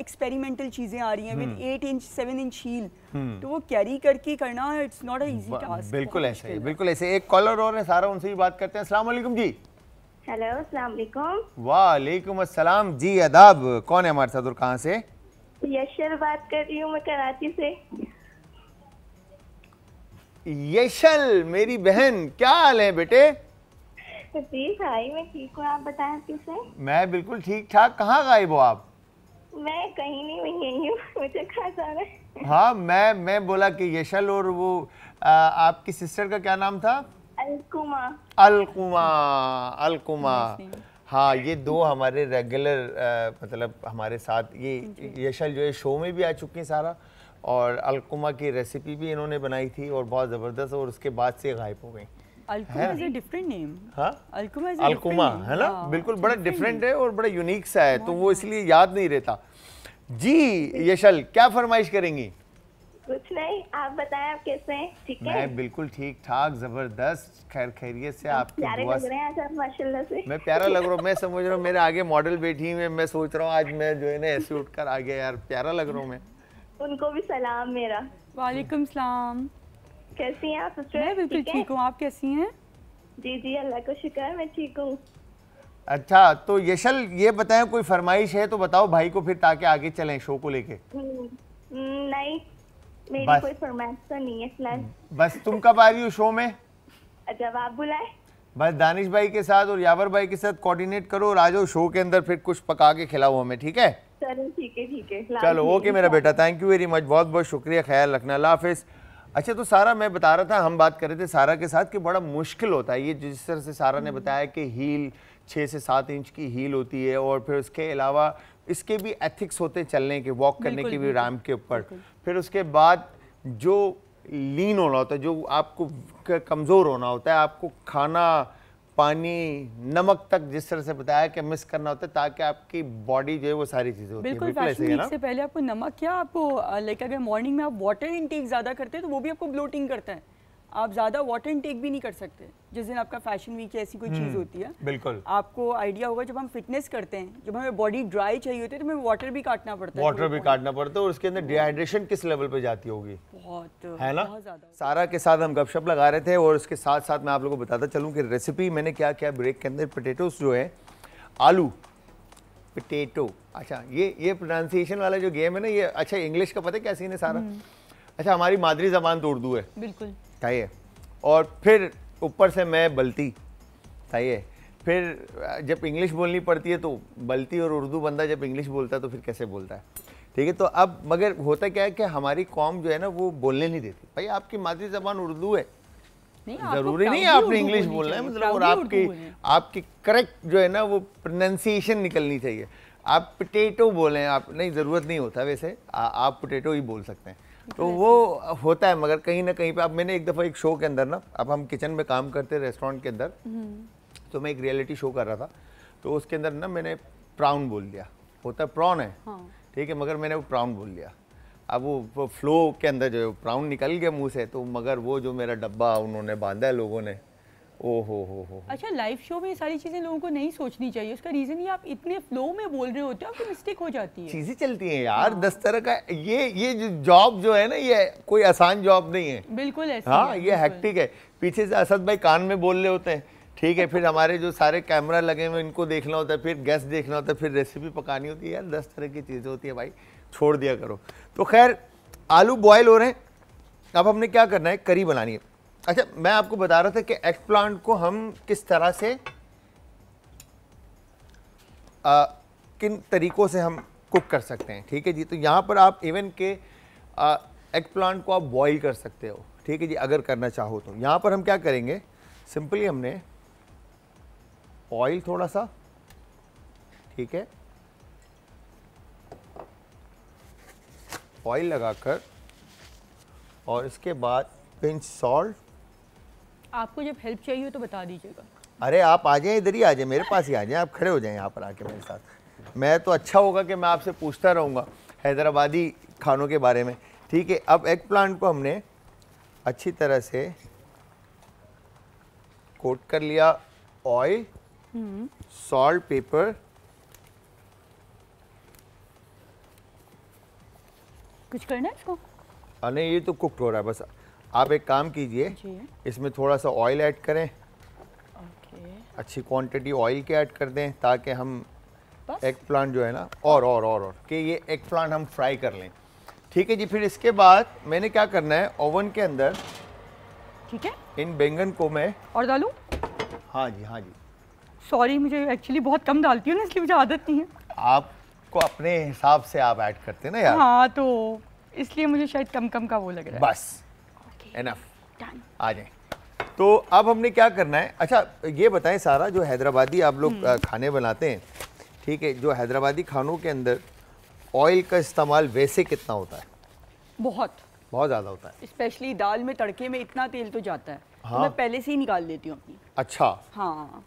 एक्सपेरिमेंटल हम्म। चीज़ें आ रही हैं with eight inch seven inch heel तो वो कैरी करके करना इट्स नॉट इजी टास्क बिल्कुल ऐसे ही बिल्कुल ऐसे एक कॉलर और है सारा उनसे भी बात करते हैं असलम जी हेलो वालेकुम असलम जी अदाब कौन है हमारे साथ और कहाँ से यशर बात कर रही हूँ मैं कराची से यशल मेरी बहन क्या हाल है बेटे जी भाई मैं ठीक हूँ आप बताएं मैं बिल्कुल ठीक ठाक कहाँ गायब हो आप मैं कहीं नहीं मैं यही हूँ मुझे आ रहा है हाँ मैं मैं बोला कि यशल और वो आ, आपकी सिस्टर का क्या नाम था अलकुमा अलकुमा अलकुमा हाँ ये दो हमारे रेगुलर मतलब हमारे साथ ये यशल जो है शो में भी आ चुके हैं सारा और अलकुमा की रेसिपी भी इन्होंने बनाई थी और बहुत ज़बरदस्त और उसके बाद से गायब हो गई अलकुमा हाँ? है ना हाँ, बिल्कुल बड़ा डिफरेंट है और बड़ा यूनिक सा है तो वो इसलिए याद नहीं रहता जी यशल क्या फरमाइश करेंगी कुछ नहीं आप बताएं आप कैसे हैं ठीक है मैं बिल्कुल ठीक ठाक जबरदस्त खैर खैरियत से आप प्यारे लग रहे हैं माशाल्लाह से मैं प्यारा लग रहा हूँ मैं समझ रहा हूँ मेरे आगे मॉडल बैठी हुई मैं सोच रहा हूँ आज मैं जो है ना ऐसे उठ कर आ गया यार प्यारा लग रहा हूँ मैं उनको भी सलाम मेरा वालेकुम सलाम कैसी हैं आप मैं बिल्कुल ठीक हूँ आप कैसी हैं जी जी अल्लाह का शुक्र है मैं ठीक हूँ अच्छा तो यशल ये बताएं कोई फरमाइश है तो बताओ भाई को फिर ताकि आगे चलें शो को लेके हम्म, हम्म, नहीं मेरी बस, कोई फरमाइश तो नहीं है बस तुम कब आ रही हो शो में जब आप बुलाए बस दानिश भाई के साथ और यावर भाई के साथ कोऑर्डिनेट करो और आ जाओ शो के अंदर फिर कुछ पका के खिलाओ हमें ठीक है चलो ठीक है ठीक है चलो ओके मेरा बेटा थैंक यू वेरी मच बहुत बहुत शुक्रिया ख्याल रखना अल्लाह हाफिज़ अच्छा तो सारा मैं बता रहा था हम बात कर रहे थे सारा के साथ कि बड़ा मुश्किल होता है ये जिस तरह से सारा ने हम्म। बताया कि हील छः से सात इंच की हील होती है और फिर उसके अलावा इसके भी एथिक्स होते चलने के वॉक करने के भी रैम के ऊपर फिर उसके बाद जो लीन होना होता है जो आपको कमज़ोर होना होता है आपको खाना पानी नमक तक जिस तरह से बताया कि मिस करना होता है ताकि आपकी बॉडी जो है वो सारी चीज़ें होती बिल्कुल फैशन से पहले आपको नमक क्या आपको लाइक अगर मॉर्निंग में आप वाटर इनटेक ज़्यादा करते हैं तो वो भी आपको ब्लोटिंग करता है आप ज़्यादा वाटर इनटेक भी नहीं कर सकते जिस दिन आपका फैशन वीक या ऐसी कोई चीज़ हम्म, होती है बिल्कुल आपको आइडिया होगा जब हम फिटनेस करते हैं जब हमें बॉडी ड्राई चाहिए होती है तो हमें वाटर भी काटना पड़ता है वाटर भी काटना पड़ता है और उसके अंदर डिहाइड्रेशन किस लेवल पे जाती होगी बहुत है ना सारा के साथ हम गपशप लगा रहे थे और उसके साथ साथ मैं आप लोगों को बताता चलूँ की रेसिपी मैंने क्या क्या ब्रेक के अंदर पोटेटोस जो है आलू पोटेटो अच्छा ये ये प्रोनाउंसिएशन वाला जो गेम है ना ये अच्छा इंग्लिश का पता है क्या सीन है सारा हम्म। अच्छा हमारी मादरी जबान तो उर्दू है बिल्कुल चाहिए और फिर ऊपर से मैं बलती चाहिए फिर जब इंग्लिश बोलनी पड़ती है तो बलती और उर्दू बंदा जब इंग्लिश बोलता है तो फिर कैसे बोलता है ठीक है तो अब मगर होता क्या है कि हमारी कॉम जो है ना वो बोलने नहीं देती भाई आपकी मादरी जबान उर्दू है जरूरी नहीं है आपने इंग्लिश बोलना है मतलब और आपकी आपकी करेक्ट जो है ना वो प्रोनाउंसिएशन निकलनी चाहिए आप पोटेटो बोलें आप नहीं ज़रूरत नहीं होता वैसे आ, आप पोटेटो ही बोल सकते हैं तो वो होता है मगर कहीं ना कहीं पे अब मैंने एक दफ़ा एक शो के अंदर ना अब हम किचन में काम करते रेस्टोरेंट के अंदर हम्म। तो मैं एक रियलिटी शो कर रहा था तो उसके अंदर ना मैंने प्राउन बोल दिया होता है प्रॉन है हाँ। ठीक है मगर मैंने वो प्राउन बोल दिया अब वो फ्लो के अंदर जो है प्राउन निकल गया मुँह से तो मगर वो जो मेरा डब्बा उन्होंने बांधा है लोगों ने ओहो हो हो अच्छा लाइव शो में सारी चीज़ें लोगों को नहीं सोचनी चाहिए उसका रीज़न ये आप इतने फ्लो में बोल रहे होते हो आपकी मिस्टेक हो जाती है चीज़ें चलती हैं यार हाँ। दस तरह का ये ये जो जॉब जो है ना ये कोई आसान जॉब नहीं है बिल्कुल ऐसा हाँ ये हैक्टिक है पीछे से असद भाई कान में बोल रहे होते हैं ठीक है फिर हमारे जो सारे कैमरा लगे हुए इनको देखना होता है फिर गैस देखना होता है फिर रेसिपी पकानी होती है यार दस तरह की चीज़ें होती है भाई छोड़ दिया करो तो खैर आलू बॉयल हो रहे हैं अब हमने क्या करना है करी बनानी है अच्छा मैं आपको बता रहा था कि एग प्लांट को हम किस तरह से आ, किन तरीक़ों से हम कुक कर सकते हैं ठीक है जी तो यहाँ पर आप इवन के एग प्लांट को आप बॉईल कर सकते हो ठीक है जी अगर करना चाहो तो यहाँ पर हम क्या करेंगे सिंपली हमने ऑयल थोड़ा सा ठीक है ऑयल लगाकर और इसके बाद पिंच सॉल्ट आपको जब हेल्प चाहिए हो तो बता दीजिएगा अरे आप आ जाए इधर ही आ जाए मेरे पास ही आ जाए आप खड़े हो जाए यहाँ पर आके मेरे साथ मैं तो अच्छा होगा कि मैं आपसे पूछता रहूँगा हैदराबादी खानों के बारे में ठीक है अब एग प्लांट को हमने अच्छी तरह से कोट कर लिया ऑयल सॉल्ट पेपर कुछ करना है इसको अरे ये तो कुक हो रहा है बस आप एक काम कीजिए इसमें थोड़ा सा ऑयल ऐड करें अच्छी क्वांटिटी ऑयल के ऐड कर दें ताकि हम एग प्लांट जो है ना और और और और कि ये एग प्लांट हम फ्राई कर लें ठीक है जी फिर इसके बाद मैंने क्या करना है ओवन के अंदर ठीक है इन बैंगन को मैं और डालूं हाँ जी हाँ जी सॉरी मुझे एक्चुअली बहुत कम डालती हूँ ना इसलिए मुझे आदत नहीं है आपको अपने हिसाब से आप ऐड करते हैं ना यार हाँ तो इसलिए मुझे शायद कम कम का वो लग रहा है बस एनफ आ जाए तो अब हमने क्या करना है अच्छा ये बताएं सारा जो हैदराबादी आप लोग हम्म। खाने बनाते हैं ठीक है जो हैदराबादी खानों के अंदर ऑयल का इस्तेमाल वैसे कितना होता है बहुत बहुत ज़्यादा होता है स्पेशली दाल में तड़के में इतना तेल तो जाता है तो हाँ? तो मैं पहले से ही निकाल देती हूँ अपनी अच्छा हाँ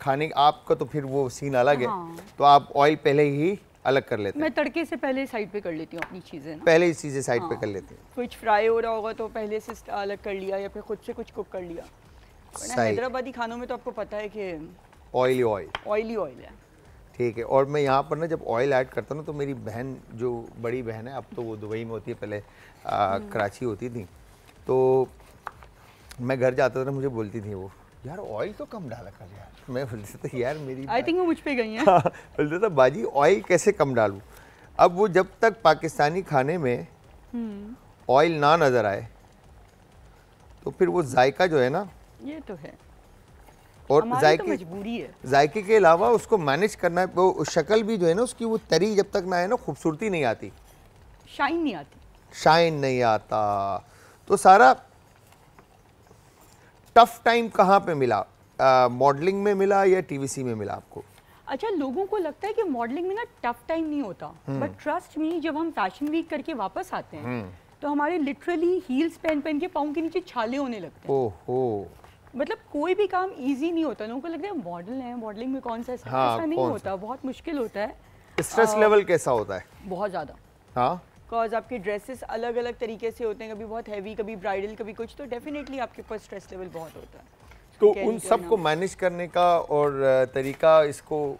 खाने आपका तो फिर वो सीन अलग हाँ। है तो आप ऑयल पहले ही अलग कर लेते हैं मैं तड़के से पहले साइड पे कर लेती हूँ अपनी चीज़ें पहले इस चीज़ें साइड हाँ, पे कर लेते हैं कुछ फ्राई हो रहा होगा तो पहले से अलग कर लिया या फिर खुद से कुछ कुक कर लिया हैदराबादी खानों में तो आपको पता है कि ऑयली ऑयल ऑयली ऑयल है ठीक है और मैं यहाँ पर ना जब ऑयल ऐड करता हूँ ना तो मेरी बहन जो बड़ी बहन है अब तो वो दुबई में होती है पहले हम्म। कराची होती थी तो मैं घर जाता था मुझे बोलती थी वो यार ऑयल तो कम डाला कर यार मैं बोलता था यार मेरी आई थिंक वो मुझ पे गई हैं हाँ, बोलता था बाजी ऑयल कैसे कम डालूं अब वो जब तक पाकिस्तानी खाने में ऑयल हम्म। ना नज़र आए तो फिर वो जायका जो है ना ये तो है और तो जायके तो है जायके के अलावा उसको मैनेज करना वो शक्ल भी जो है ना उसकी वो तरी जब तक ना आए ना खूबसूरती नहीं आती शाइन नहीं आती शाइन नहीं आता तो सारा टफ टाइम कहाँ पे मिला मॉडलिंग uh, में मिला या टीवीसी में मिला आपको अच्छा लोगों को लगता है कि मॉडलिंग में ना टफ टाइम नहीं होता बट ट्रस्ट मी जब हम फैशन वीक करके वापस आते हैं हम्म। तो हमारे लिटरली हील्स पहन पहन के पाँव के नीचे छाले होने लगते हैं ओहो मतलब कोई भी काम इजी नहीं होता लोगों को लगता है मॉडल है मॉडलिंग में कौन सा ऐसा हाँ, नहीं होता बहुत मुश्किल होता है स्ट्रेस लेवल कैसा होता है बहुत ज़्यादा हाँ बिकॉज आपके ड्रेसेस अलग अलग तरीके से होते हैं कभी बहुत हैवी कभी ब्राइडल कभी कुछ तो डेफिनेटली आपके ऊपर स्ट्रेस लेवल बहुत होता है तो उन सब को मैनेज करने का और तरीका इसको आ,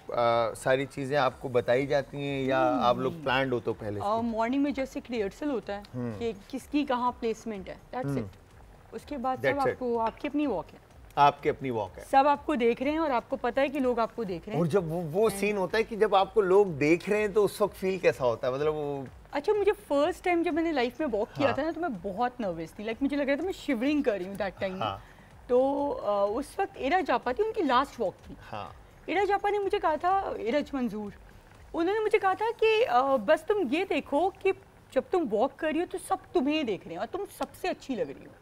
सारी चीज़ें आपको बताई जाती हैं या आप लोग प्लान हो तो पहले मॉर्निंग uh, में जैसे एक रिहर्सल होता है हम्म। कि किसकी कहाँ प्लेसमेंट है दैट्स हम्म। इट उसके बाद सब आपको आपकी अपनी वॉक है आपके अपनी वॉक है सब आपको देख रहे हैं और आपको पता है कि लोग आपको देख रहे हैं और जब वो, वो सीन होता है कि जब आपको लोग देख रहे हैं तो उस वक्त फील कैसा होता है मतलब वो अच्छा मुझे फर्स्ट टाइम जब मैंने लाइफ में वॉक किया हाँ। था ना तो मैं बहुत नर्वस थी लाइक मुझे लग रहा था मैं शिवरिंग कर रही हूँ दैट टाइम हाँ। तो उस वक्त इरा जापा थी उनकी लास्ट वॉक थी हाँ। एरा जापा ने मुझे कहा था एरज मंजूर उन्होंने मुझे कहा था कि बस तुम ये देखो कि जब तुम वॉक कर रही हो तो सब तुम्हें देख रहे हैं और तुम सबसे अच्छी लग रही हो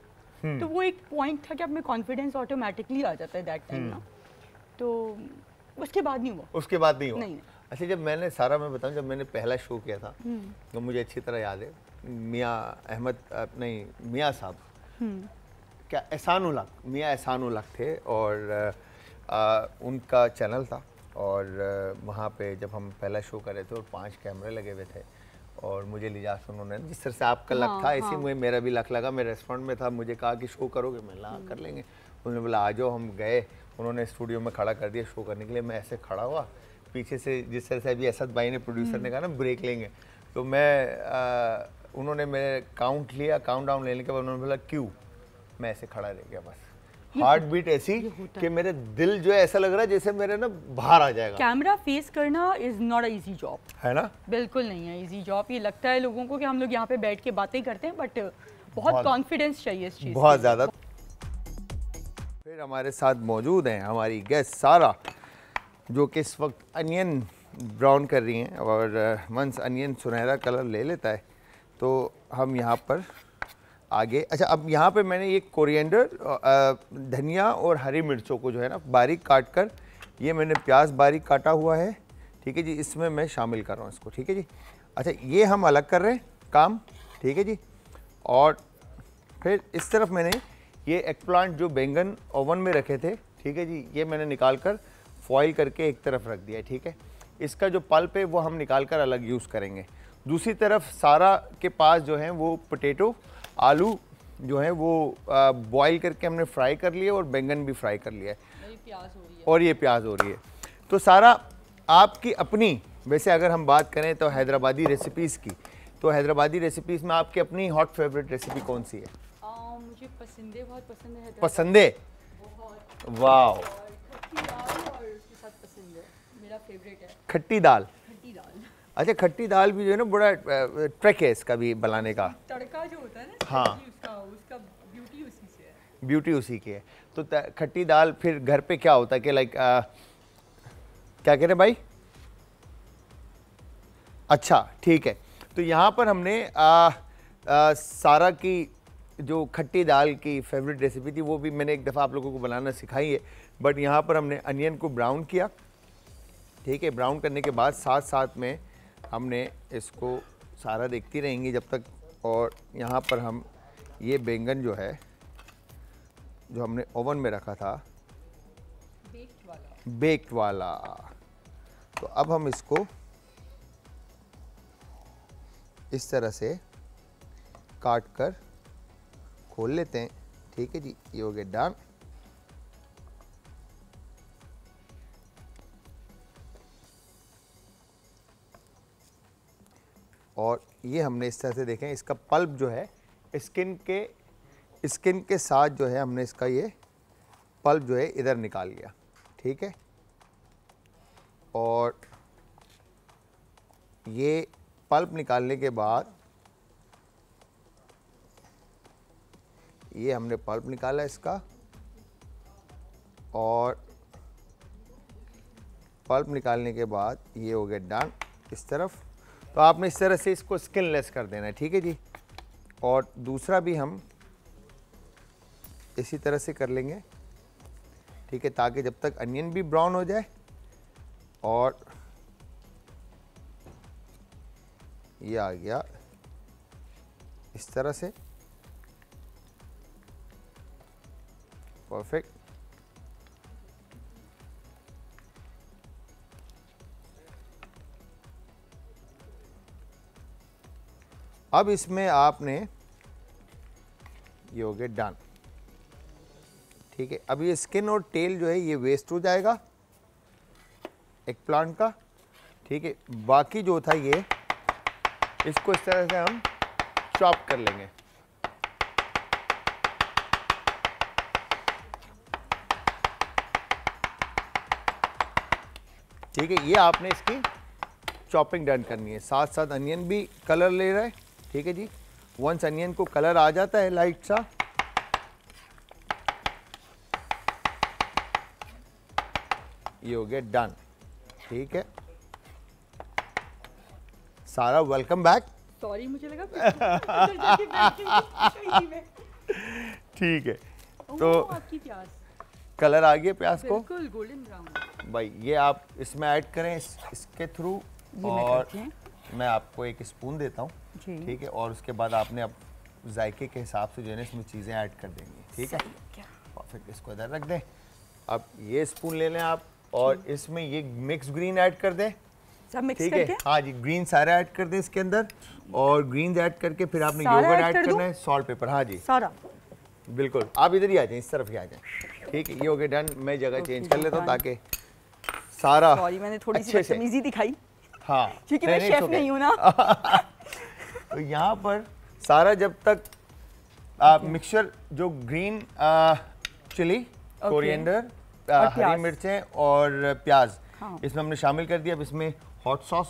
हम्म। तो वो एक पॉइंट था कि आप में कॉन्फिडेंस ऑटोमेटिकली आ जाता है दैट टाइम ना हम्म। तो उसके बाद नहीं हुआ उसके बाद नहीं हुआ नहीं अच्छा जब मैंने सारा मैं बताऊं जब मैंने पहला शो किया था हम्म। तो मुझे अच्छी तरह याद है मियाँ अहमद नहीं मियाँ साहब क्या एहसान उलक मियाँ एहसान उलक थे और आ, उनका चैनल था और वहाँ पे जब हम पहला शो कर रहे थे और पांच कैमरे लगे हुए थे और मुझे लिजा उन्होंने जिस तरह से आपका लक हाँ, था इसी हाँ। में मेरा भी लक लगा मैं रेस्टोरेंट में था मुझे कहा कि शो करोगे मैं ला हाँ, कर हम्म। लेंगे उन्होंने बोला आ जाओ हम गए उन्होंने स्टूडियो में खड़ा कर दिया शो करने के लिए मैं ऐसे खड़ा हुआ पीछे से जिस तरह से अभी असद भाई ने प्रोड्यूसर ने हम्म। कहा ना ब्रेक लेंगे तो मैं उन्होंने मेरे काउंट लिया काउंट डाउन लेने के बाद उन्होंने बोला क्यों मैं ऐसे खड़ा रह गया बस हार्ट बीट ऐसी कि मेरे दिल जो है ऐसा लग रहा है जैसे मेरे ना बाहर आ जाएगा कैमरा फेस करना इज नॉट इजी जॉब है ना बिल्कुल नहीं है इजी जॉब ये लगता है लोगों को कि हम लोग यहाँ पे बैठ के बातें करते हैं बट uh, बहुत कॉन्फिडेंस चाहिए इस चीज़ बहुत ज़्यादा फिर हमारे साथ मौजूद हैं हमारी गेस्ट सारा जो कि इस वक्त अनियन ब्राउन कर रही हैं और uh, मंस अनियन सुनहरा कलर ले लेता है तो हम यहाँ पर आगे अच्छा अब यहाँ पे मैंने ये कोरिएंडर धनिया और हरी मिर्चों को जो है ना बारीक काट कर ये मैंने प्याज बारीक काटा हुआ है ठीक है जी इसमें मैं शामिल कर रहा हूँ इसको ठीक है जी अच्छा ये हम अलग कर रहे हैं काम ठीक है जी और फिर इस तरफ मैंने ये एक प्लांट जो बैंगन ओवन में रखे थे ठीक है जी ये मैंने निकाल कर फॉइल करके एक तरफ रख दिया ठीक है इसका जो पल्प है वो हम निकाल कर अलग यूज़ करेंगे दूसरी तरफ सारा के पास जो है वो पोटैटो आलू जो है वो बॉईल करके हमने फ्राई कर लिए और बैंगन भी फ्राई कर लिया है और ये प्याज हो रही है तो सारा आपकी अपनी वैसे अगर हम बात करें तो हैदराबादी रेसिपीज़ की तो हैदराबादी रेसिपीज़ में आपकी अपनी हॉट फेवरेट रेसिपी कौन सी है मुझे पसंदे बहुत पसंद है पसंदे वाह खट्टी दाल अच्छा खट्टी दाल भी जो है ना बड़ा ट्रैक है इसका भी बनाने का तड़का जो होता है ना हाँ उसका, उसका ब्यूटी उसी से है ब्यूटी उसी की है तो खट्टी दाल फिर घर पे क्या होता है कि लाइक क्या कह रहे भाई अच्छा ठीक है तो यहाँ पर हमने आ, आ, सारा की जो खट्टी दाल की फेवरेट रेसिपी थी वो भी मैंने एक दफ़ा आप लोगों को बनाना सिखाई है बट यहाँ पर हमने अनियन को ब्राउन किया ठीक है ब्राउन करने के बाद साथ साथ में हमने इसको सारा देखती रहेंगे जब तक और यहाँ पर हम ये बैंगन जो है जो हमने ओवन में रखा था बेक्ड वाला बेक्ड वाला तो अब हम इसको इस तरह से काट कर खोल लेते हैं ठीक है जी ये हो गया डन और ये हमने इस तरह से देखें इसका पल्प जो है स्किन के स्किन के साथ जो है हमने इसका ये पल्प जो है इधर निकाल लिया ठीक है और ये पल्प निकालने के बाद ये हमने पल्प निकाला इसका और पल्प निकालने के बाद ये हो गया डन इस तरफ तो आपने इस तरह से इसको स्किनलेस कर देना है ठीक है जी और दूसरा भी हम इसी तरह से कर लेंगे ठीक है ताकि जब तक अनियन भी ब्राउन हो जाए और ये आ गया इस तरह से परफेक्ट अब इसमें आपने ये हो गया डन ठीक है अब ये स्किन और टेल जो है ये वेस्ट हो जाएगा एक प्लांट का ठीक है बाकी जो था ये इसको इस तरह से हम चॉप कर लेंगे ठीक है ये आपने इसकी चॉपिंग डन करनी है साथ साथ अनियन भी कलर ले रहा है ठीक है जी वंस अनियन को कलर आ जाता है लाइट सा ये हो गया डन ठीक है सारा वेलकम बैक सॉरी मुझे लगा ठीक है तो आपकी कलर आ गया प्याज को गोल्डन ब्राउन भाई ये आप इसमें ऐड करें इस, इसके थ्रू और मैं आपको एक स्पून देता हूँ ठीक है और उसके बाद आपने अब जायके के हिसाब से जो है इसमें चीज़ें ऐड कर देंगी ठीक है परफेक्ट इसको इधर रख दें अब ये स्पून ले लें आप और इसमें ये मिक्स ग्रीन ऐड कर दें ठीक है हाँ जी ग्रीन सारे ऐड कर दें इसके अंदर और ग्रीन ऐड करके फिर आपने योगर्ट ऐड कर करना है सॉल्ट पेपर हाँ जी सारा बिल्कुल आप इधर ही आ जाए इस तरफ ही आ जाए ठीक है ये हो गया डन मैं जगह चेंज कर लेता हूँ ताकि सारा मैंने थोड़ी सी दिखाई हाँ क्योंकि मैं शेफ नहीं हूँ ना तो यहाँ पर सारा जब तक मिक्सचर जो ग्रीन चिली कोरिएंडर हरी मिर्चें और प्याज हाँ। इसमें हमने शामिल कर दिया अब इसमें hot sauce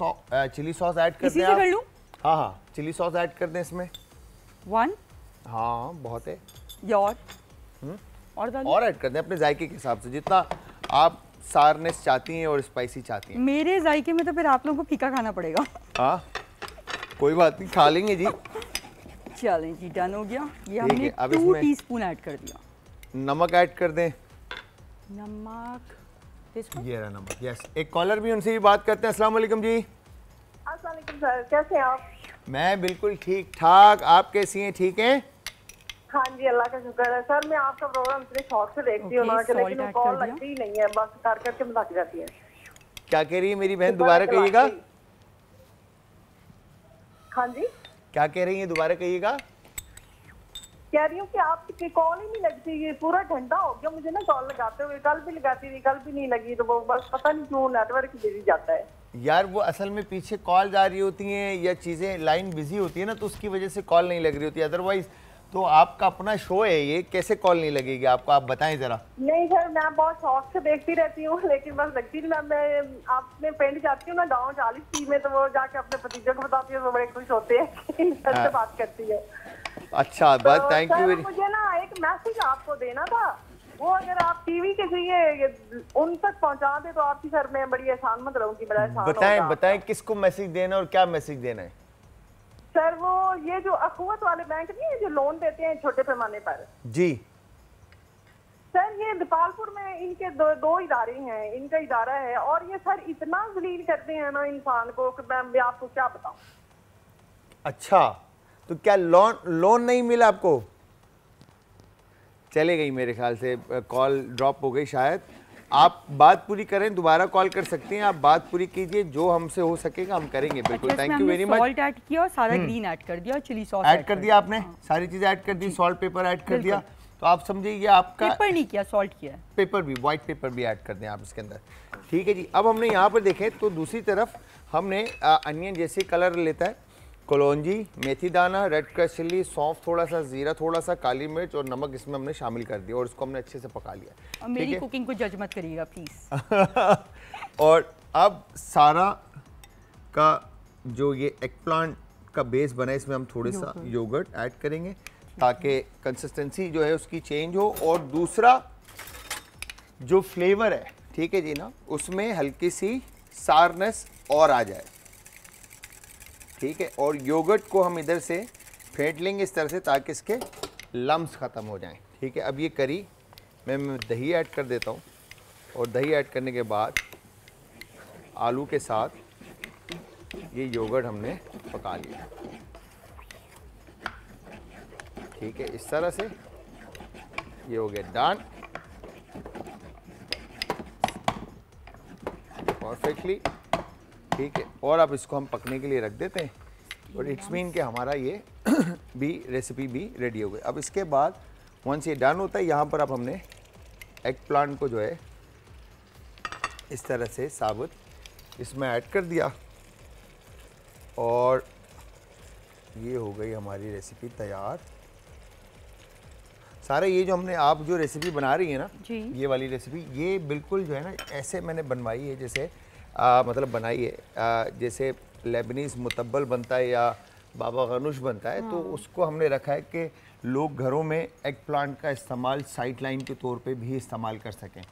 chilli sauce add कर दें हाँ हाँ चिली सॉस ऐड कर दें इसमें वन हाँ बहुत है हम्म। और और ऐड कर दें अपने जायके के हिसाब से जितना आप सारनेस चाहती हैं और स्पाइसी चाहती हैं मेरे जायके में तो फिर आप लोगों को फीका खाना पड़ेगा हाँ कोई बात नहीं खा लेंगे जी चलें जी डन हो गया ये हमने अब टू टीस्पून ऐड कर दिया नमक ऐड कर दें नमक ये रहा नमक यस एक कॉलर भी उनसे भी बात करते हैं असलम जी अस्सलाम सर कैसे आप मैं बिल्कुल ठीक ठाक आप कैसी हैं ठीक हैं हाँ जी अल्लाह का शुक्र है सर मैं आपका प्रोग्राम इतने शौक से देखती हूँ okay, लेकिन कॉल लगती ही नहीं है बस कर करके भटक जाती है क्या कह रही है मेरी बहन दोबारा कहिएगा हाँ जी क्या कह रही है दोबारा कहिएगा कह रही हूँ कि आपकी कॉल ही नहीं लगती ये पूरा घंटा हो गया मुझे ना कॉल लगाते हुए कल भी लगाती थी कल भी नहीं लगी तो वो बस पता नहीं क्यों नेटवर्क बिजी जाता है यार वो असल में पीछे कॉल जा रही होती हैं या चीज़ें लाइन बिजी होती है ना तो उसकी वजह से कॉल नहीं लग रही होती अदरवाइज़ तो आपका अपना शो है ये कैसे कॉल नहीं लगेगी आपको आप बताएं जरा नहीं सर मैं बहुत शौक से देखती रहती हूँ लेकिन बस लगती नहीं मैं अपने पेंट जाती हूँ ना गाँव चालीस टी में तो वो जाके अपने भतीजे को बताती हूँ वो बड़े खुश होते हैं हाँ। बात करती है अच्छा तो बात थैंक यू मुझे ना एक मैसेज आपको देना था वो अगर आप टीवी के जरिए उन तक पहुंचा दे तो आपकी सर मैं बड़ी एहसान मत रहूंगी बड़ा बताएं बताएं किसको मैसेज देना और क्या मैसेज देना है सर वो ये जो अखवत वाले बैंक नहीं है जो लोन देते हैं छोटे पैमाने पर जी सर ये दीपालपुर में इनके दो दो इदारे हैं इनका इदारा है और ये सर इतना जलील करते हैं ना इंसान को कि मैं आपको क्या बताऊं अच्छा तो क्या लोन लोन नहीं मिला आपको चले गई मेरे ख्याल से कॉल ड्रॉप हो गई शायद आप बात पूरी करें दोबारा कॉल कर सकते हैं आप बात पूरी कीजिए जो हमसे हो सकेगा हम करेंगे अच्छा, बिल्कुल thank you very much salt add किया और सारा ग्रीन हम्म। ऐड कर दिया और चिली सॉस ऐड कर दिया आपने हाँ। सारी चीजें ऐड कर दी सॉल्ट पेपर ऐड कर दिया तो आप समझिए ये आपका पेपर नहीं किया सॉल्ट किया पेपर भी व्हाइट पेपर भी ऐड कर दें आप इसके अंदर ठीक है जी अब हमने यहाँ पर देखें तो दूसरी तरफ हमने अनियन जैसे कलर लेता है कलौजी मेथी दाना रेड क्रश चिली सौंफ थोड़ा सा जीरा थोड़ा सा काली मिर्च और नमक इसमें हमने शामिल कर दिया और इसको हमने अच्छे से पका लिया और मेरी कुकिंग को जज मत करिएगा प्लीज़ और अब सारा का जो ये एग प्लांट का बेस बना है इसमें हम थोड़े सा योगर्ट ऐड करेंगे ताकि कंसिस्टेंसी जो है उसकी चेंज हो और दूसरा जो फ्लेवर है ठीक है जी ना उसमें हल्की सी सारनेस और आ जाए ठीक है और योगर्ट को हम इधर से फेंट लेंगे इस तरह से ताकि इसके लम्स ख़त्म हो जाएं ठीक है अब ये करी मैं, दही ऐड कर देता हूँ और दही ऐड करने के बाद आलू के साथ ये योगर्ट हमने पका लिया ठीक है इस तरह से ये हो गया डान परफेक्टली ठीक है और अब इसको हम पकने के लिए रख देते हैं और इट्स मीन कि हमारा ये भी रेसिपी भी रेडी हो गई अब इसके बाद वंस ये डन होता है यहाँ पर अब हमने एग प्लांट को जो है इस तरह से साबुत इसमें ऐड कर दिया और ये हो गई हमारी रेसिपी तैयार सारे ये जो हमने आप जो रेसिपी बना रही है ना ये वाली रेसिपी ये बिल्कुल जो है ना ऐसे मैंने बनवाई है जैसे आ, मतलब बनाइए जैसे लेबनीज मुतब्बल बनता है या बाबा गनुश बनता है तो हाँ। उसको हमने रखा है कि लोग घरों में एग प्लांट का इस्तेमाल साइड लाइन के तौर पे भी इस्तेमाल कर सकें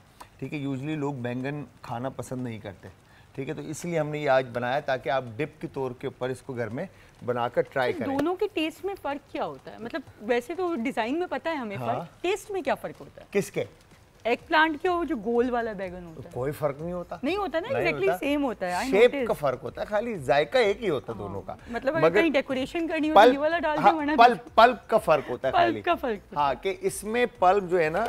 ठीक है यूजली लोग बैंगन खाना पसंद नहीं करते ठीक है तो इसलिए हमने ये आज बनाया ताकि आप डिप के तौर के ऊपर इसको घर में बनाकर ट्राई तो करें दोनों के टेस्ट में फ़र्क क्या होता है मतलब वैसे तो डिज़ाइन में पता है हमें हाँ? फर्क टेस्ट में क्या फ़र्क होता है किसके एग प्लांट के हो जो गोल वाला बैगन तो होता है कोई फर्क नहीं होता नहीं होता ना एग्जैक्टली सेम होता है शेप का फर्क होता है खाली जायका एक ही होता है दोनों का हाँ, मतलब अगर कहीं डेकोरेशन करनी हो तो ये वाला डाल हाँ, दो वरना पल्प पल्प का फर्क होता है खाली का फर्क हाँ कि इसमें पल्प जो है ना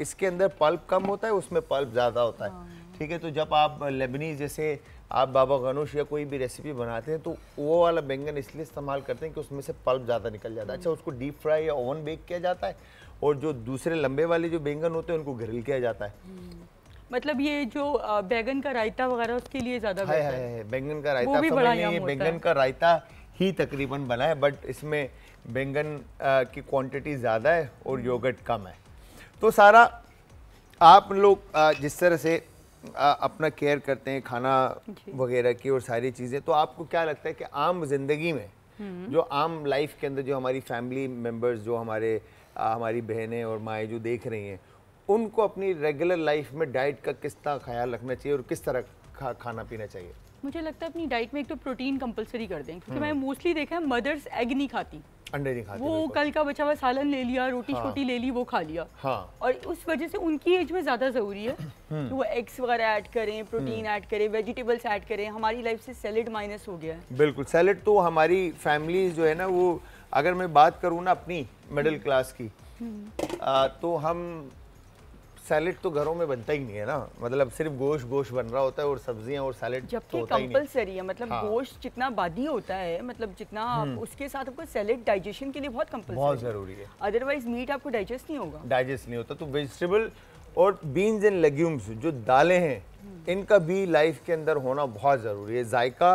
इसके अंदर पल्प कम होता है उसमें पल्प ज्यादा होता है हाँ। ठीक है तो जब आप लेबनी जैसे आप बाबा गनूश या कोई भी रेसिपी बनाते हैं तो वो वाला बैंगन इसलिए इस्तेमाल करते हैं कि उसमें से पल्प ज़्यादा निकल जाता है अच्छा उसको डीप फ्राई या ओवन बेक किया जाता है और जो दूसरे लंबे वाले जो बैंगन होते हैं उनको ग्रिल किया जाता है हम्म। मतलब ये जो बैंगन का रायता वगैरह उसके लिए ज्यादा है, है, है बैंगन का रायता भी बड़ा नहीं है बैंगन का रायता ही तकरीबन बना है बट इसमें बैंगन की क्वांटिटी ज़्यादा है और योगर्ट हम्म। कम है तो सारा आप लोग जिस तरह से अपना केयर करते हैं खाना वगैरह की और सारी चीज़ें तो आपको क्या लगता है कि आम जिंदगी में हम्म। जो आम लाइफ के अंदर जो हमारी फैमिली मेम्बर्स जो हमारे हमारी बहनें और माएँ जो देख रही हैं उनको अपनी रेगुलर लाइफ में डाइट का किस तरह ख्याल रखना चाहिए और किस तरह खा, खाना पीना चाहिए मुझे लगता है अपनी डाइट में एक तो प्रोटीन कंपलसरी कर दें क्योंकि हम्म। मैं मोस्टली देखा है मदर्स एग नहीं खाती अंडे नहीं खाती वो कल का बचा हुआ सालन ले लिया रोटी हाँ। छोटी हाँ, ले ली वो खा लिया हाँ, और उस वजह से उनकी एज में ज़्यादा ज़रूरी है हम्म। कि वो एग्स वगैरह ऐड करें प्रोटीन हम्म। ऐड करें वेजिटेबल्स ऐड करें हमारी लाइफ से सैलड माइनस हो गया है बिल्कुल सैलड तो हमारी फैमिली जो है ना वो अगर मैं बात करूँ ना अपनी मिडिल क्लास की आ, तो हम सैलेड तो घरों में बनता ही नहीं है ना मतलब सिर्फ गोश्त गोश्त बन रहा होता है और सब्जियां और सैलेड जबकि तो कंपलसरी है मतलब हाँ। गोश्त जितना बादी होता है मतलब जितना हम्म। उसके साथ आपको सैलेड डाइजेशन के लिए बहुत कम्पल बहुत जरूरी है अदरवाइज मीट आपको डाइजेस्ट नहीं होगा डाइजेस्ट नहीं होता तो वेजिटेबल और बीन्स एंड लेग्यूम्स जो दालें हैं हम्म। इनका भी लाइफ के अंदर होना बहुत ज़रूरी है जायका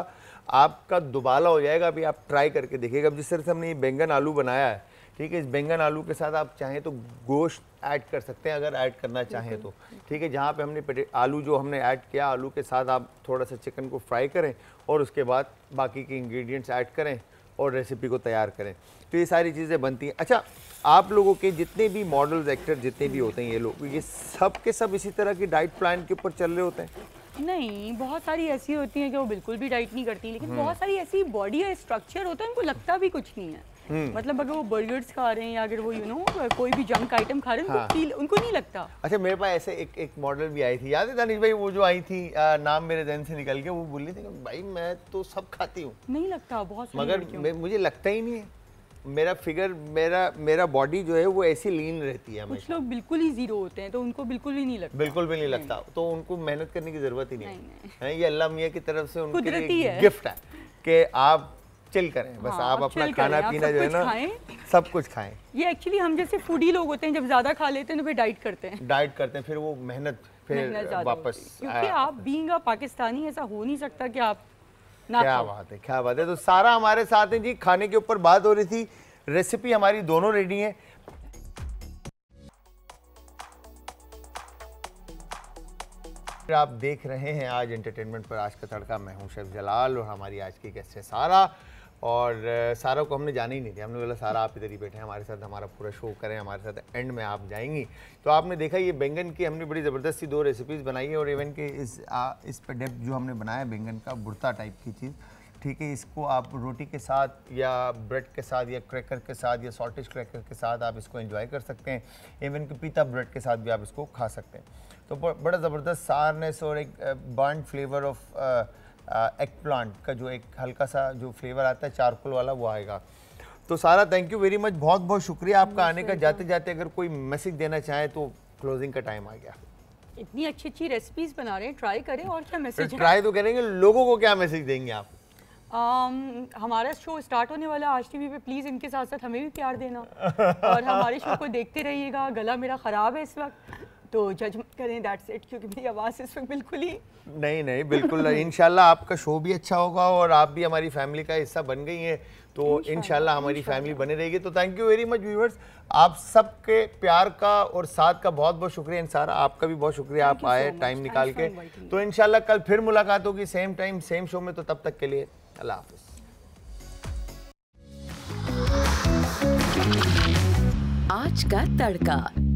आपका दुबाला हो जाएगा अभी आप ट्राई करके देखिएगा अब जिस तरह से हमने ये बैंगन आलू बनाया है ठीक है इस बैंगन आलू के साथ आप चाहें तो गोश्त ऐड कर सकते हैं अगर ऐड करना चाहें तो ठीक है जहाँ पे हमने आलू जो हमने ऐड किया आलू के साथ आप थोड़ा सा चिकन को फ्राई करें और उसके बाद बाकी के इंग्रेडिएंट्स ऐड करें और रेसिपी को तैयार करें तो ये सारी चीज़ें बनती हैं अच्छा आप लोगों के जितने भी मॉडल्स एक्टर जितने भी होते हैं ये लोग ये सब के सब इसी तरह की डाइट प्लान के ऊपर चल रहे होते हैं नहीं बहुत सारी ऐसी होती हैं कि वो बिल्कुल भी डाइट नहीं करती लेकिन हम्म। बहुत सारी ऐसी बॉडी या स्ट्रक्चर होता है उनको लगता भी कुछ नहीं है हम्म। मतलब अगर वो बर्गर्स खा रहे हैं या अगर वो यू you नो know, कोई भी जंक आइटम खा रहे हैं हाँ। तो फील उनको नहीं लगता अच्छा मेरे पास ऐसे एक एक मॉडल भी आई थी याद है दानिश भाई वो जो आई थी आ, नाम मेरे जहन से निकल के वो बोली थी भाई मैं तो सब खाती हूँ नहीं लगता बहुत मगर मुझे लगता ही नहीं है मेरा फिगर मेरा मेरा बॉडी जो है वो ऐसी लीन रहती है कुछ लोग बिल्कुल ही जीरो होते हैं तो उनको बिल्कुल भी नहीं लगता बिल्कुल भी नहीं लगता तो उनको मेहनत करने की जरूरत ही नहीं, नहीं, नहीं। ये अल्लाह मियाँ की तरफ से उनके लिए गिफ्ट है कि आप चिल करें बस हाँ, आप अपना खाना पीना जो है ना सब कुछ खाएं ये एक्चुअली हम जैसे फूडी लोग होते हैं जब ज्यादा खा लेते हैं तो फिर डाइट करते हैं डाइट करते हैं फिर वो मेहनत फिर वापस क्योंकि आप बीइंग पाकिस्तानी ऐसा हो नहीं सकता कि आप क्या बात है क्या बात है तो सारा हमारे साथ है जी खाने के ऊपर बात हो रही थी रेसिपी हमारी दोनों रेडी है आप देख रहे हैं आज एंटरटेनमेंट पर आज का तड़का मैं हूं शेफ जलाल और हमारी आज की गेस्ट है सारा और सारा को हमने जाना ही नहीं दिया हमने बोला सारा आप इधर ही बैठे हैं हमारे साथ हमारा पूरा शो करें हमारे साथ एंड में आप जाएंगी तो आपने देखा ये बैंगन की हमने बड़ी ज़बरदस्ती दो रेसिपीज़ बनाई है और इवन के इस आ, इस पर डेप जो हमने बनाया बैंगन का बुरता टाइप की चीज़ ठीक है इसको आप रोटी के साथ या ब्रेड के साथ या क्रैकर के साथ या सॉल्टेज क्रैकर के साथ आप इसको इन्जॉय कर सकते हैं इवन के पीता ब्रेड के साथ भी आप इसको खा सकते हैं तो बड़ा ज़बरदस्त सारनेस और एक burn flavour of egg uh, plant का जो एक हल्का सा जो फ्लेवर आता है चारकोल वाला वो आएगा तो सारा थैंक यू वेरी मच बहुत बहुत शुक्रिया आपका आने का जाते जाते अगर कोई मैसेज देना चाहे तो क्लोजिंग का टाइम आ गया इतनी अच्छी अच्छी रेसिपीज बना रहे हैं ट्राई करें और क्या मैसेज ट्राई तो करेंगे लोगों को क्या मैसेज देंगे आप Um, हमारा शो स्टार्ट होने वाला आज टीवी पे प्लीज़ इनके साथ साथ हमें भी प्यार देना और हमारे शो को देखते रहिएगा गला मेरा ख़राब है इस वक्त तो जज करें दैट्स इट क्योंकि मेरी आवाज़ इस वक्त बिल्कुल ही नहीं नहीं बिल्कुल इन आपका शो भी अच्छा होगा और आप भी हमारी फैमिली का हिस्सा बन गई हैं तो इन हमारी फैमिली बने रहेगी तो thank you very much viewers आप सबके प्यार का और साथ का बहुत बहुत शुक्रिया इंसार आपका भी बहुत शुक्रिया आप आए टाइम निकाल के तो इन कल फिर मुलाकात होगी सेम टाइम सेम शो में तो तब तक के लिए अल्लाह हाफिज़ आज का तड़का